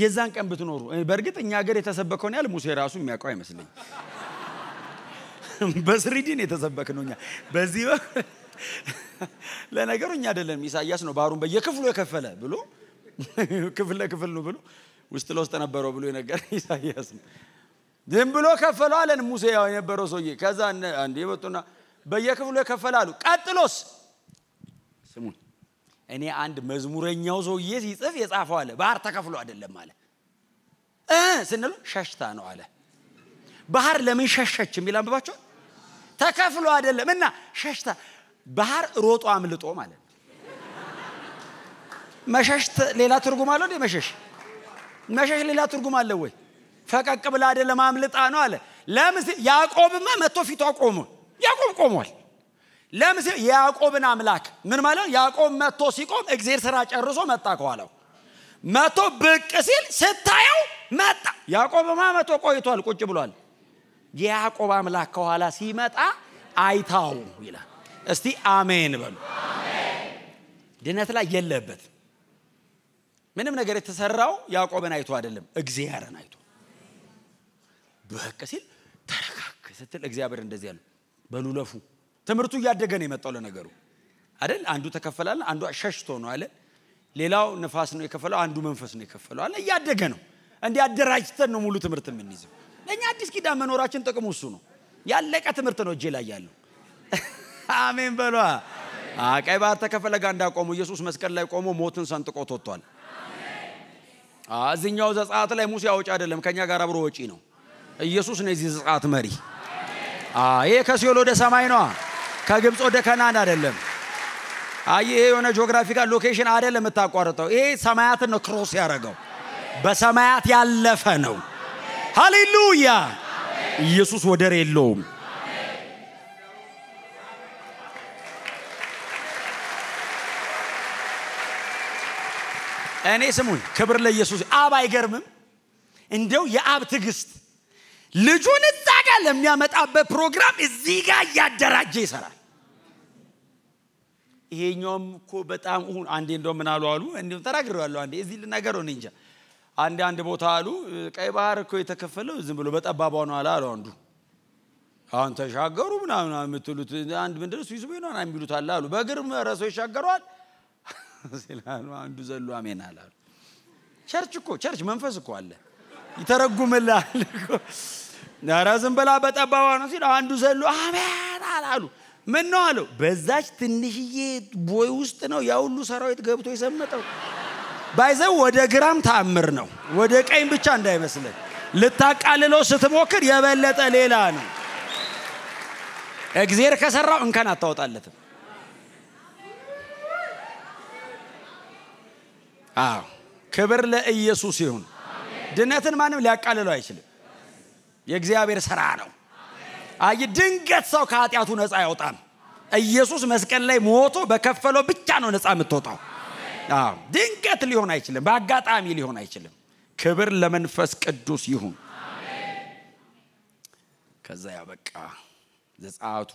የዛን ቀን ብትኖሩ በእርግጥ እኛ ሀገር የተሰበከውን ያህል ሙሴ ራሱ የሚያውቀው አይመስለኝ በስሪዲን የተሰበክ ነው እኛ በዚህ ለነገሩ እኛ አይደለም ኢሳያስ ነው ባህሩን በየክፍሉ የከፈለ ብሎ ክፍል ለክፍል ነው ብሎ ውስጥ ለውስጥ ነበረው ብሎ የነገረ ኢሳያስ ነው ዝም ብሎ ከፈለው አለን ሙሴ ያው የነበረው ሰውዬ ከዛ አንድ የመጡና በየክፍሉ የከፈለ አሉ ቀጥሎስ ስሙን እኔ አንድ መዝሙረኛው ሰውዬ ሲጽፍ የጻፈው አለ ባህር ተከፍሎ አይደለም አለ ስንል ሸሽታ ነው አለ ባህር ለምን ሸሸች የሚል አንብባቸው ተከፍሎ አይደለም እና ሸሽታ ባህር ሮጦ አምልጦ ማለት መሸሽ ሌላ ትርጉም አለ እንዴ መሸሽ መሸሽ ሌላ ትርጉም አለ ወይ ፈቀቅ ብላ አይደለም አምልጣ ነው አለ ለምን ያዕቆብማ መጥቶ ፊቷ ቆሞ ያዕቆብ ቆሟል ለምሳሌ ያዕቆብን አምላክ ምን ማለት ያዕቆብ መጥቶ ሲቆም እግዜር ስራ ጨርሶ መጣ ከኋላው መቶ ብቅ ሲል ስታየው መጣ ያዕቆብማ መቶ ቆይቷል ቁጭ ብሏል የያዕቆብ አምላክ ከኋላ ሲመጣ አይታው ይላል እስቲ አሜን በሉ ድነት ላይ የለበት ምንም ነገር የተሰራው ያዕቆብን አይቶ አይደለም እግዚአብሔርን አይቶ በቅ ሲል ተረካክ ስትል እግዚአብሔር እንደዚህ ያለው በሉ ትምህርቱ እያደገ ነው የመጣው ለነገሩ አይደል አንዱ ተከፈላል አንዱ ሸሽቶ ነው አለ ሌላው ንፋስ ነው የከፈለው አንዱ መንፈስ ነው የከፈለው አለ እያደገ ነው እንዲህ አደራጅተን ነው ሙሉ ትምህርት የምንይዘው ለእኛ አዲስ ኪዳን መኖራችን ጥቅሙ እሱ ነው ያለቀ ትምህርት ነው እጄ ላይ ያለው አሜን በሏ ቀይ ባህር ተከፈለ ጋር እንዳቆሙ ኢየሱስ መስቀል ላይ ቆሞ ሞትን ሰንጥቆ ወጥቷል እዚኛው ዘጻት ላይ ሙሴ አውጭ አይደለም ከኛ ጋር አብሮ ወጪ ነው ኢየሱስ ነው የዚህ ዘጻት መሪ ይሄ ከሲኦል ወደ ሰማይ ነዋ ከግብፅ ወደ ከናን አይደለም። አይ ይሄ የሆነ ጂኦግራፊካል ሎኬሽን አይደለም የምታቋርጠው። ይሄ ሰማያትን ነው ክሮስ ያደረገው፣ በሰማያት ያለፈ ነው። ሃሌሉያ! ኢየሱስ ወደር የለውም። እኔ ስሙኝ፣ ክብር ለኢየሱስ። አብ አይገርምም? እንደው የአብ ትዕግስት ልጁን እዛ ጋር ለሚያመጣበት ፕሮግራም እዚህ ጋር እያደራጀ ይሰራል። ይሄኛውም እኮ በጣም ሁን አንዴ እንደው ምን አሉ አሉ እንዲሁም ተናግሬዋለሁ አንዴ እዚህ ልናገረው ነው እንጃ አንድ አንድ ቦታ አሉ ቀይ ባህር እኮ የተከፈለው ዝም ብሎ በጠባቧ ነው አለ አሉ አንዱ አሁን ተሻገሩ ምናምን የምትሉት አንድ ምንድን ስዊዝ ሆና የሚሉት አለ አሉ በእግር ረሰው ይሻገሯል ሲላሉ አንዱ ዘሎ አሜን አላሉ ቸርች እኮ ቸርች መንፈስ እኮ አለ ይተረጉምላል ኧረ ዝም ብላ በጠባቧ ነው ሲል አንዱ ዘሎ አሜን አላሉ ምን ነው አለው። በዛች ትንሽዬ ቦይ ውስጥ ነው ያ ሁሉ ሰራዊት ገብቶ የሰመጠው። ባይዘው ወደ ግራም ተአምር ነው፣ ወደ ቀኝ ብቻ እንዳይመስለን። ልታቃልለው ስትሞክር የበለጠ ሌላ ነው። እግዜር ከሰራው እንከን አታወጣለትም። አዎ ክብር ለኢየሱስ ይሁን። ድነትን ማንም ሊያቃልለው አይችልም። የእግዚአብሔር ስራ ነው። አይ ድንገት ሰው ከኃጢአቱ ነፃ አይወጣም። ኢየሱስ መስቀል ላይ ሞቶ በከፈለው ብቻ ነው ነፃ የምትወጣው። ድንገት ሊሆን አይችልም፣ በአጋጣሚ ሊሆን አይችልም። ክብር ለመንፈስ ቅዱስ ይሁን። ከዛ ያበቃ ዘጻቱ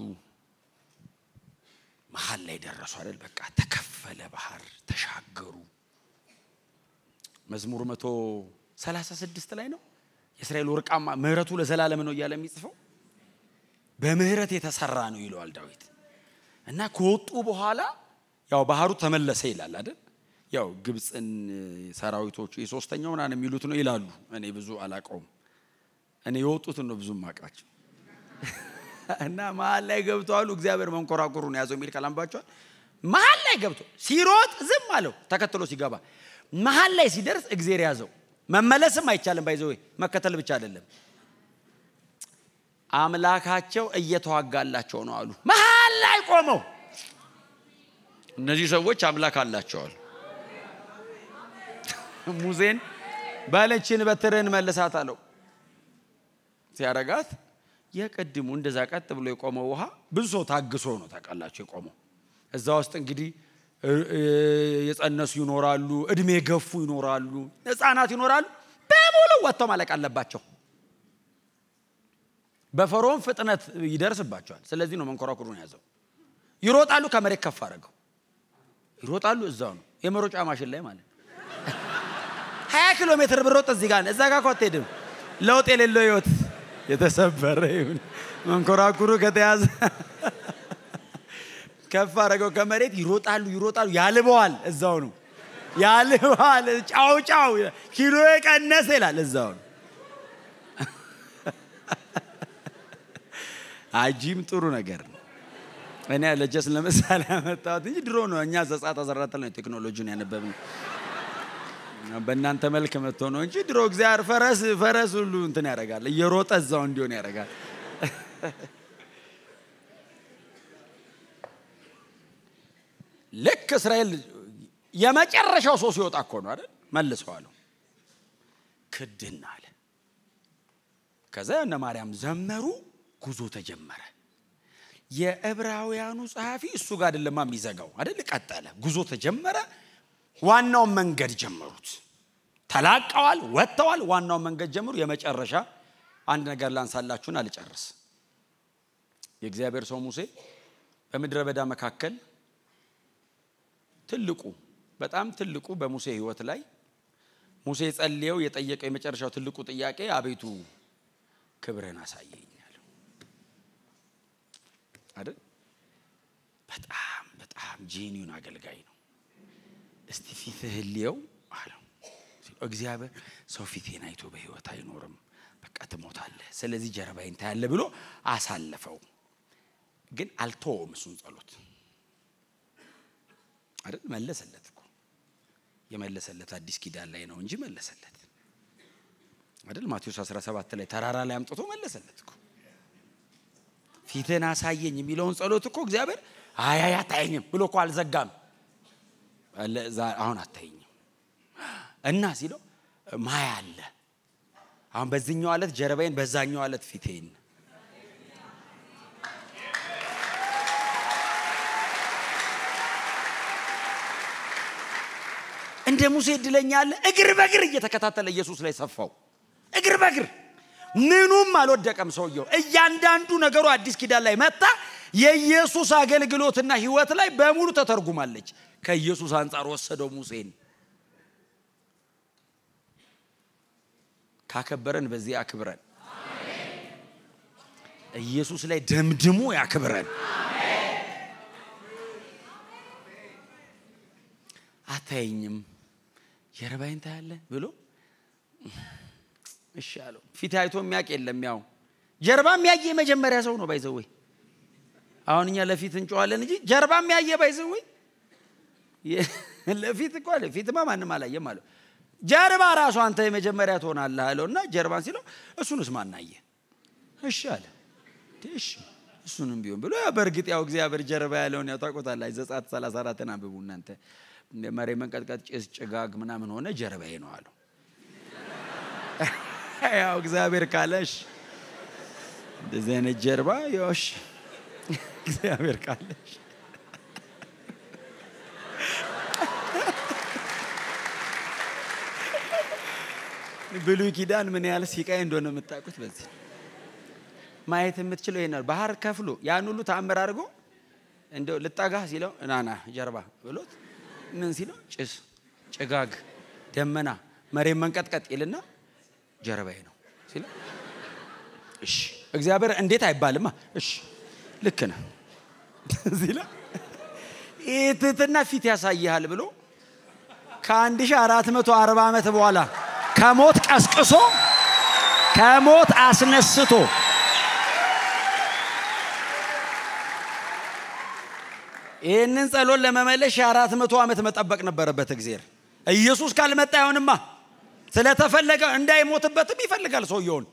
መሀል ላይ ደረሱ አይደል? በቃ ተከፈለ ባህር፣ ተሻገሩ። መዝሙር መቶ ሰላሳ ስድስት ላይ ነው የእስራኤል ወርቃማ ምህረቱ ለዘላለም ነው እያለ የሚጽፈው በምህረት የተሰራ ነው ይለዋል ዳዊት እና ከወጡ በኋላ ያው ባህሩ ተመለሰ ይላል አይደል ያው ግብፅን ሰራዊቶቹ የሶስተኛው ናን የሚሉት ነው ይላሉ እኔ ብዙ አላቀውም እኔ የወጡትን ነው ብዙ ማቃቸው እና መሀል ላይ ገብተዋሉ እግዚአብሔር መንኮራኩሩን ያዘው የሚል ካላንባቸዋል መሀል ላይ ገብቶ ሲሮጥ ዝም አለው ተከትሎ ሲገባ መሀል ላይ ሲደርስ እግዜር ያዘው መመለስም አይቻልም ባይዘ መከተል ብቻ አይደለም አምላካቸው እየተዋጋላቸው ነው አሉ። መሀል ላይ ቆመው እነዚህ ሰዎች አምላክ አላቸዋል። ሙሴን ባለችን በትርህን መልሳት አለው። ሲያረጋት የቅድሙ እንደዛ ቀጥ ብሎ የቆመው ውሃ ብዙ ሰው ታግሶ ነው ታውቃላችሁ የቆመው። እዛ ውስጥ እንግዲህ የጸነሱ ይኖራሉ፣ እድሜ ገፉ ይኖራሉ፣ ህፃናት ይኖራሉ። በሙሉ ወጥተው ማለቅ አለባቸው። በፈርዖን ፍጥነት ይደርስባቸዋል። ስለዚህ ነው መንኮራኩሩን ያዘው። ይሮጣሉ፣ ከመሬት ከፍ አድርገው ይሮጣሉ፣ እዛው ነው የመሮጫ ማሽን ላይ ማለት ሀያ ኪሎ ሜትር ብሮጥ እዚህ ጋር እዛ ጋር አትሄድም። ለውጥ የሌለው ህይወት የተሰበረ ይሁን። መንኮራኩሩ ከተያዘ ከፍ አደረገው ከመሬት። ይሮጣሉ፣ ይሮጣሉ፣ ያልበዋል። እዛው ነው ያልበዋል። ጫው ጫው ኪሎ ቀነሰ ይላል። እዛው ነው አጂም ጥሩ ነገር ነው። እኔ ለጀስ ለምሳሌ ያመጣሁት እንጂ ድሮ ነው እኛ ዘጸአት 14 ነው ቴክኖሎጂን ያነበብነው በእናንተ መልክ መጥቶ ነው እንጂ ድሮ እግዚአብሔር ፈረስ ፈረስ ሁሉ እንትን ያደርጋል፣ እየሮጠ እዛው እንዲሆን ያደርጋል። ልክ እስራኤል የመጨረሻው ሰው ሲወጣ እኮ ነው አይደል? መልሰዋለሁ ክድና አለ። ከዛ እነ ማርያም ዘመሩ። ጉዞ ተጀመረ። የዕብራውያኑ ጸሐፊ እሱ ጋር አይደለማ የሚዘጋው አይደል? ቀጠለ። ጉዞ ተጀመረ። ዋናውን መንገድ ጀመሩት። ተላቀዋል፣ ወጥተዋል። ዋናው መንገድ ጀምሩ። የመጨረሻ አንድ ነገር ላንሳላችሁን አልጨርስ። የእግዚአብሔር ሰው ሙሴ በምድረ በዳ መካከል ትልቁ በጣም ትልቁ በሙሴ ህይወት ላይ ሙሴ ጸልየው የጠየቀው የመጨረሻው ትልቁ ጥያቄ አቤቱ ክብርህን አሳየኝ አይደል? በጣም በጣም ጄኒዩን አገልጋይ ነው። እስቲ ፊትህ ልየው አለው። እግዚአብሔር ሰው ፊቴን አይቶ በህይወት አይኖርም፣ በቃ ትሞታለህ፣ ስለዚህ ጀርባዬን ታያለህ ብሎ አሳለፈው። ግን አልተወውም እሱን ጸሎት አይደል? መለሰለት እኮ የመለሰለት አዲስ ኪዳን ላይ ነው እንጂ መለሰለት አይደል? ማቴዎስ 17 ላይ ተራራ ላይ አምጥቶ መለሰለት እኮ ፊትን አሳየኝ የሚለውን ጸሎት እኮ እግዚአብሔር አያይ አታየኝም ብሎ እኮ አልዘጋም አሁን አታየኝም እና ሲለው ማያ አለ አሁን በዚህኛው አለት ጀርባዬን በዛኛው አለት ፊቴን እንደ ሙሴ እድለኛ አለ እግር በእግር እየተከታተለ ኢየሱስ ላይ ሰፋው እግር በእግር ምኑም አልወደቀም ሰውየው። እያንዳንዱ ነገሩ አዲስ ኪዳን ላይ መጣ። የኢየሱስ አገልግሎትና ህይወት ላይ በሙሉ ተተርጉማለች። ከኢየሱስ አንጻር ወሰደው ሙሴን ካከበረን በዚህ አክብረን፣ ኢየሱስ ላይ ደምድሞ ያክብረን። አታየኝም የረባይን ታያለ ብሎ እሺ አለው። ፊት አይቶ የሚያውቅ የለም። ያው ጀርባ የሚያየ የመጀመሪያ ሰው ነው። ባይዘዌ አሁን እኛ ለፊት እንጨዋለን እንጂ ጀርባ የሚያየ ባይዘዌ ለፊት እኮ ፊትማ ማንም አላየም አለው። ጀርባ ራሱ አንተ የመጀመሪያ ትሆናለህ አለው እና ጀርባን ሲለው እሱንስ ማናየ? እሺ አለ። እሺ እሱንም ቢሆን ብሎ በእርግጥ ያው እግዚአብሔር ጀርባ ያለውን ያው ታውቆታላችሁ። ዘጸአት 34ን አንብቡ እናንተ። መሬ መንቀጥቀጥ፣ ጭስ፣ ጭጋግ ምናምን ሆነ ጀርባዬ ነው አለው። ያው እግዚአብሔር ካለሽ እንደዚህ አይነት ጀርባ ዮሽ እግዚአብሔር ካለሽ ብሉይ ኪዳን ምን ያህል ሲቃይ እንደሆነ የምታውቁት በዚህ ማየት የምትችለው ይሄ ባህር ከፍሎ ያን ሁሉ ተአምር አድርጎ እንደው ልጠጋ ሲለው እናና ጀርባ ብሎት ምን ሲለው ጭስ፣ ጭጋግ፣ ደመና፣ መሬት መንቀጥቀጥ ይልና ጀርባዬ ነው ሲል እሺ እግዚአብሔር እንዴት አይባልማ እሺ ልክ ነህ ሲል ይህ ትህትና ፊት ያሳይሃል ብሎ ከ1440 አራት ዓመት በኋላ ከሞት ቀስቅሶ ከሞት አስነስቶ ይህንን ጸሎት ለመመለስ ሺህ አራት መቶ ዓመት መጠበቅ ነበረበት። እግዜር ኢየሱስ ካልመጣ አይሆንማ። ስለተፈለገ እንዳይሞትበትም ይፈልጋል ሰውየውን።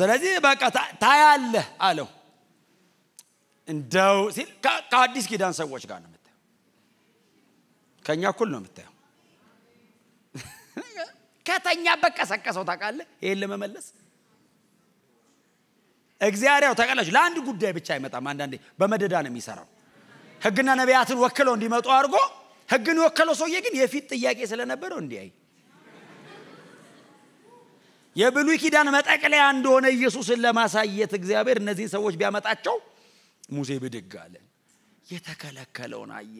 ስለዚህ በቃ ታያለህ አለው። እንደው ሲል ከአዲስ ኪዳን ሰዎች ጋር ነው የምታየው፣ ከእኛ እኩል ነው የምታየው። ከተኛ በቀሰቀሰው ታቃለ ይህን ለመመለስ እግዚአብሔር ተቀላች ለአንድ ጉዳይ ብቻ አይመጣም። አንዳንዴ በመደዳ ነው የሚሰራው። ህግና ነቢያትን ወክለው እንዲመጡ አድርጎ ህግን የወከለው ሰውዬ ግን የፊት ጥያቄ ስለነበረው እንዲያይ የብሉይ ኪዳን መጠቅለያ እንደሆነ ኢየሱስን ለማሳየት እግዚአብሔር እነዚህን ሰዎች ቢያመጣቸው ሙሴ ብድግ አለ። የተከለከለውን አየ።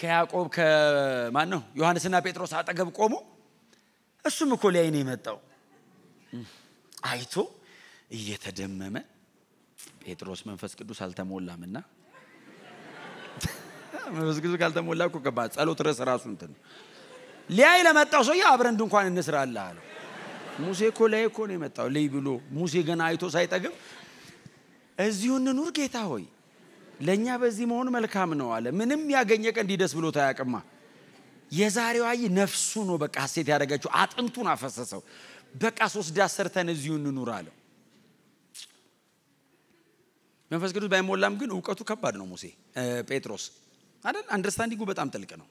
ከያዕቆብ ከማን ነው ዮሐንስና ጴጥሮስ አጠገብ ቆሞ እሱም እኮ ላይ ነው የመጣው አይቶ እየተደመመ ጴጥሮስ መንፈስ ቅዱስ አልተሞላምና መንፈስ ቅዱስ ካልተሞላ እኮ ከባድ ጸሎት ረስ ራሱ እንትን ሊያይ ለመጣው ሰውዬ አብረን ድንኳን እንስራለ አለ ሙሴ እኮ ላይ እኮ ነው የመጣው ልይ ብሎ ሙሴ ገና አይቶ ሳይጠግብ እዚሁ እንኑር ጌታ ሆይ ለእኛ በዚህ መሆኑ መልካም ነው አለ። ምንም ያገኘ ቀን እንዲደስ ብሎ ታያቅማ። የዛሬዋ አይ ነፍሱ ነው በቃ ሴት ያደረገችው። አጥንቱን አፈሰሰው። በቃ ሶስት ዳስ ሰርተን እዚሁ እንኑር አለው። መንፈስ ቅዱስ ባይሞላም ግን እውቀቱ ከባድ ነው። ሙሴ ጴጥሮስ አንደርስታንዲንጉ በጣም ጥልቅ ነው።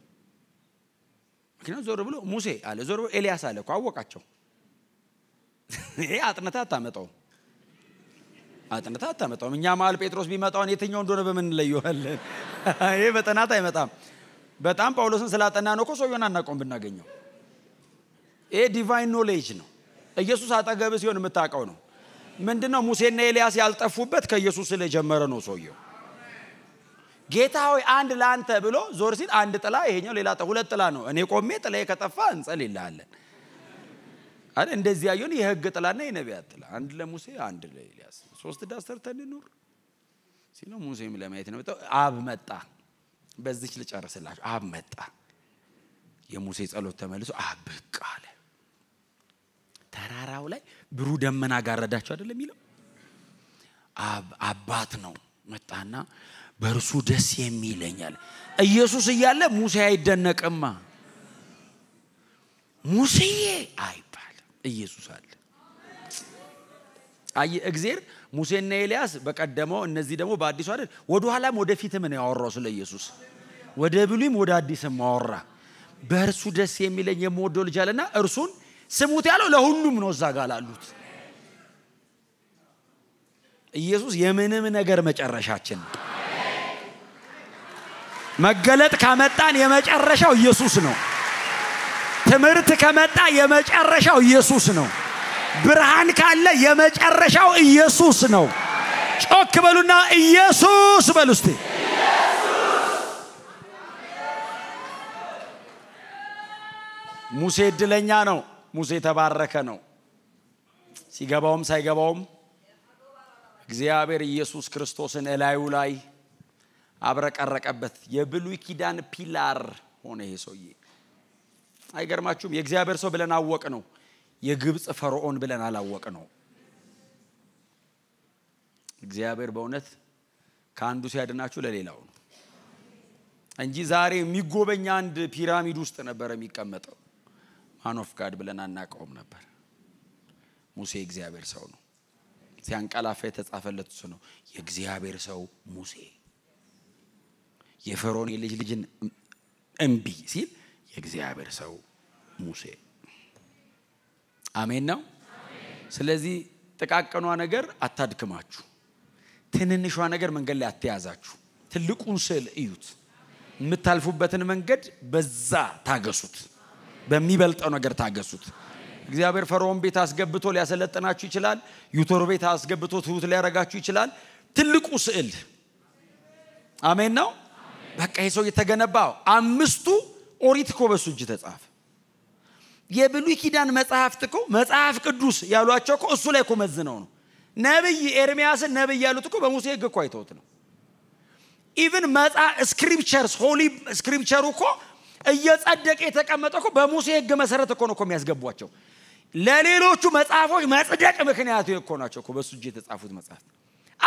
ምክንያቱም ዞር ብሎ ሙሴ አለ፣ ዞር ብሎ ኤልያስ አለ እኮ አወቃቸው። ይሄ አጥነታ አታመጣው አጥነታ አታመጣውም። እኛ መሀል ጴጥሮስ ቢመጣውን የትኛው እንደሆነ በምን እንለየዋለን? ይሄ በጥናት አይመጣም። በጣም ጳውሎስን ስላጠና ነው እኮ ሰውየውን ብናገኘው። ይሄ ዲቫይን ኖሌጅ ነው። ኢየሱስ አጠገብ ሲሆን የምታውቀው ነው። ምንድነው ሙሴና ኤልያስ ያልጠፉበት ከኢየሱስ ስለጀመረ ነው ሰውየው ጌታ ሆይ አንድ ለአንተ ብሎ ዞር ሲል አንድ ጥላ፣ ይሄኛው ሌላ ሁለት ጥላ ነው። እኔ ቆሜ ጥላዬ ከጠፋ እንጸልይልሃለን። አይደል? እንደዚህ ያየውን የህግ ጥላና የነቢያት ጥላ፣ አንድ ለሙሴ አንድ ለኤልያስ፣ ሶስት ዳስተር ሰርተን እንኑር ሲለው ሙሴም ለማየት ነው። አብ መጣ። በዚች ልጨርስላችሁ። አብ መጣ። የሙሴ ጸሎት ተመልሶ አብ ብቅ አለ። ተራራው ላይ ብሩ ደመና ጋረዳቸው አይደለም የሚለው አብ አባት ነው። መጣና በእርሱ ደስ የሚለኛል። ኢየሱስ እያለ ሙሴ አይደነቅማ። ሙሴዬ አይባል ኢየሱስ አለ። አይ እግዜር ሙሴና ኤልያስ በቀደመው እነዚህ ደግሞ በአዲሱ አይደል ወደኋላም ወደፊትም ነው ያወራው ስለ ኢየሱስ ወደ ብሉይም ወደ አዲስም አወራ። በእርሱ ደስ የሚለኝ የምወደው ልጅ አለና እርሱን ስሙት ያለው ለሁሉም ነው። እዛ ጋር ላሉት ኢየሱስ የምንም ነገር መጨረሻችን ነው። መገለጥ ካመጣን የመጨረሻው ኢየሱስ ነው። ትምህርት ከመጣ የመጨረሻው ኢየሱስ ነው። ብርሃን ካለ የመጨረሻው ኢየሱስ ነው። ጮክ በሉና ኢየሱስ በሉ እስቲ። ሙሴ እድለኛ ነው። ሙሴ የተባረከ ነው። ሲገባውም ሳይገባውም እግዚአብሔር ኢየሱስ ክርስቶስን እላዩ ላይ አብረቀረቀበት። የብሉይ ኪዳን ፒላር ሆነ ይሄ ሰውዬ። አይገርማችሁም? የእግዚአብሔር ሰው ብለን አወቅ ነው፣ የግብፅ ፈርዖን ብለን አላወቅ ነው። እግዚአብሔር በእውነት ከአንዱ ሲያድናችሁ ለሌላው ነው እንጂ ዛሬ የሚጎበኝ አንድ ፒራሚድ ውስጥ ነበር የሚቀመጠው። ማን ኦፍ ጋድ ብለን አናውቀውም ነበር። ሙሴ የእግዚአብሔር ሰው ነው። ሲያንቀላፋ የተጻፈለት እሱ ነው። የእግዚአብሔር ሰው ሙሴ የፈርዖን የልጅ ልጅን እምቢ ሲል የእግዚአብሔር ሰው ሙሴ አሜን ነው። ስለዚህ ጥቃቅኗ ነገር አታድክማችሁ፣ ትንንሿ ነገር መንገድ ላይ አትያዛችሁ። ትልቁን ስዕል እዩት። የምታልፉበትን መንገድ በዛ ታገሱት፣ በሚበልጠው ነገር ታገሱት። እግዚአብሔር ፈርዖን ቤት አስገብቶ ሊያሰለጥናችሁ ይችላል። ዩቶር ቤት አስገብቶ ትሁት ሊያረጋችሁ ይችላል። ትልቁ ስዕል አሜን ነው። በቃ ይህ የተገነባው አምስቱ ኦሪት እኮ በሱ እጅ ተጻፈ የብሉይ ኪዳን መጽሐፍት እኮ መጽሐፍ ቅዱስ ያሏቸው እኮ እሱ ላይ እኮ መዝነው ነው ነቢይ ኤርሚያስን ነቢይ ያሉት እኮ በሙሴ ህግ እኮ አይተውት ነው ኢቭን መጽ ስክሪፕቸርስ ሆሊ ስክሪፕቸሩ እኮ እየጸደቀ የተቀመጠ እኮ በሙሴ ህግ መሰረት እኮ ነው እኮ የሚያስገቧቸው ለሌሎቹ መጽሐፎች መጽደቅ ምክንያቱ እኮ ናቸው እኮ በሱ እጅ የተጻፉት መጽሐፍት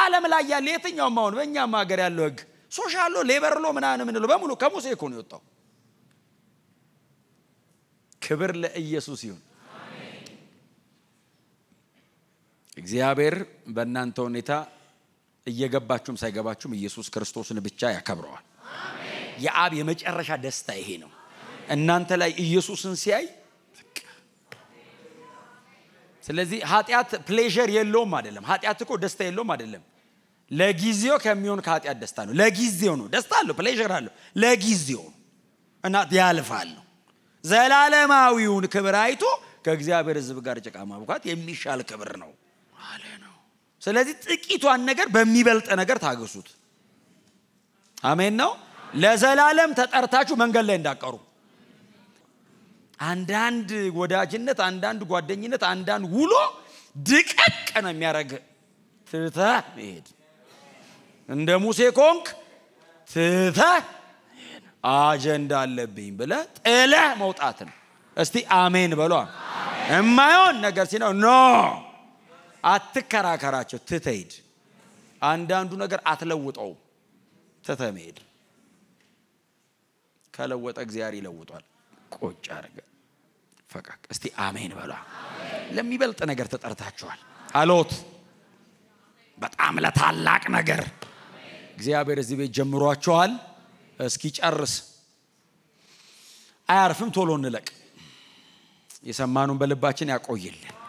አለም ላይ ያለ የትኛውም አሁን በእኛም ሀገር ያለው ህግ ሶሻሎ ሌበርሎ ምናምን የምንለው በሙሉ ከሙሴ እኮ ነው የወጣው። ክብር ለኢየሱስ ይሁን። እግዚአብሔር በእናንተ ሁኔታ እየገባችሁም ሳይገባችሁም ኢየሱስ ክርስቶስን ብቻ ያከብረዋል። የአብ የመጨረሻ ደስታ ይሄ ነው። እናንተ ላይ ኢየሱስን ሲያይ ስለዚህ ኃጢአት ፕሌዠር የለውም አይደለም። ኃጢአት እኮ ደስታ የለውም አይደለም። ለጊዜው ከሚሆን ከኃጢአት ደስታ ነው። ለጊዜው ነው፣ ደስታ አለው፣ ፕሌዥር አለው፣ ለጊዜው እና ያልፋል ነው። ዘላለማዊውን ክብር አይቶ ከእግዚአብሔር ሕዝብ ጋር ጭቃ ማቡካት የሚሻል ክብር ነው አለ ነው። ስለዚህ ጥቂቷን ነገር በሚበልጥ ነገር ታገሱት። አሜን ነው። ለዘላለም ተጠርታችሁ መንገድ ላይ እንዳቀሩ አንዳንድ ወዳጅነት፣ አንዳንድ ጓደኝነት፣ አንዳንድ ውሎ ድቀቅ ነው የሚያደርግ ትተህ መሄድ እንደ ሙሴ ኮንክ ትተ አጀንዳ አለብኝ ብለ ጥለህ መውጣት ነው። እስቲ አሜን በሏ። የማይሆን ነገር ሲነው ኖ አትከራከራቸው፣ ትተሄድ አንዳንዱ ነገር አትለውጠው፣ ትተ መሄድ ከለወጠ እግዚአብሔር ይለውጧል። ቆጭ አድርገ ፈቃቅ እስቲ አሜን በሏ። ለሚበልጥ ነገር ተጠርታችኋል አሎት በጣም ለታላቅ ነገር እግዚአብሔር እዚህ ቤት እስኪ ጨርስ አያርፍም ቶሎ እንለቅ የሰማኑን በልባችን ያቆይልን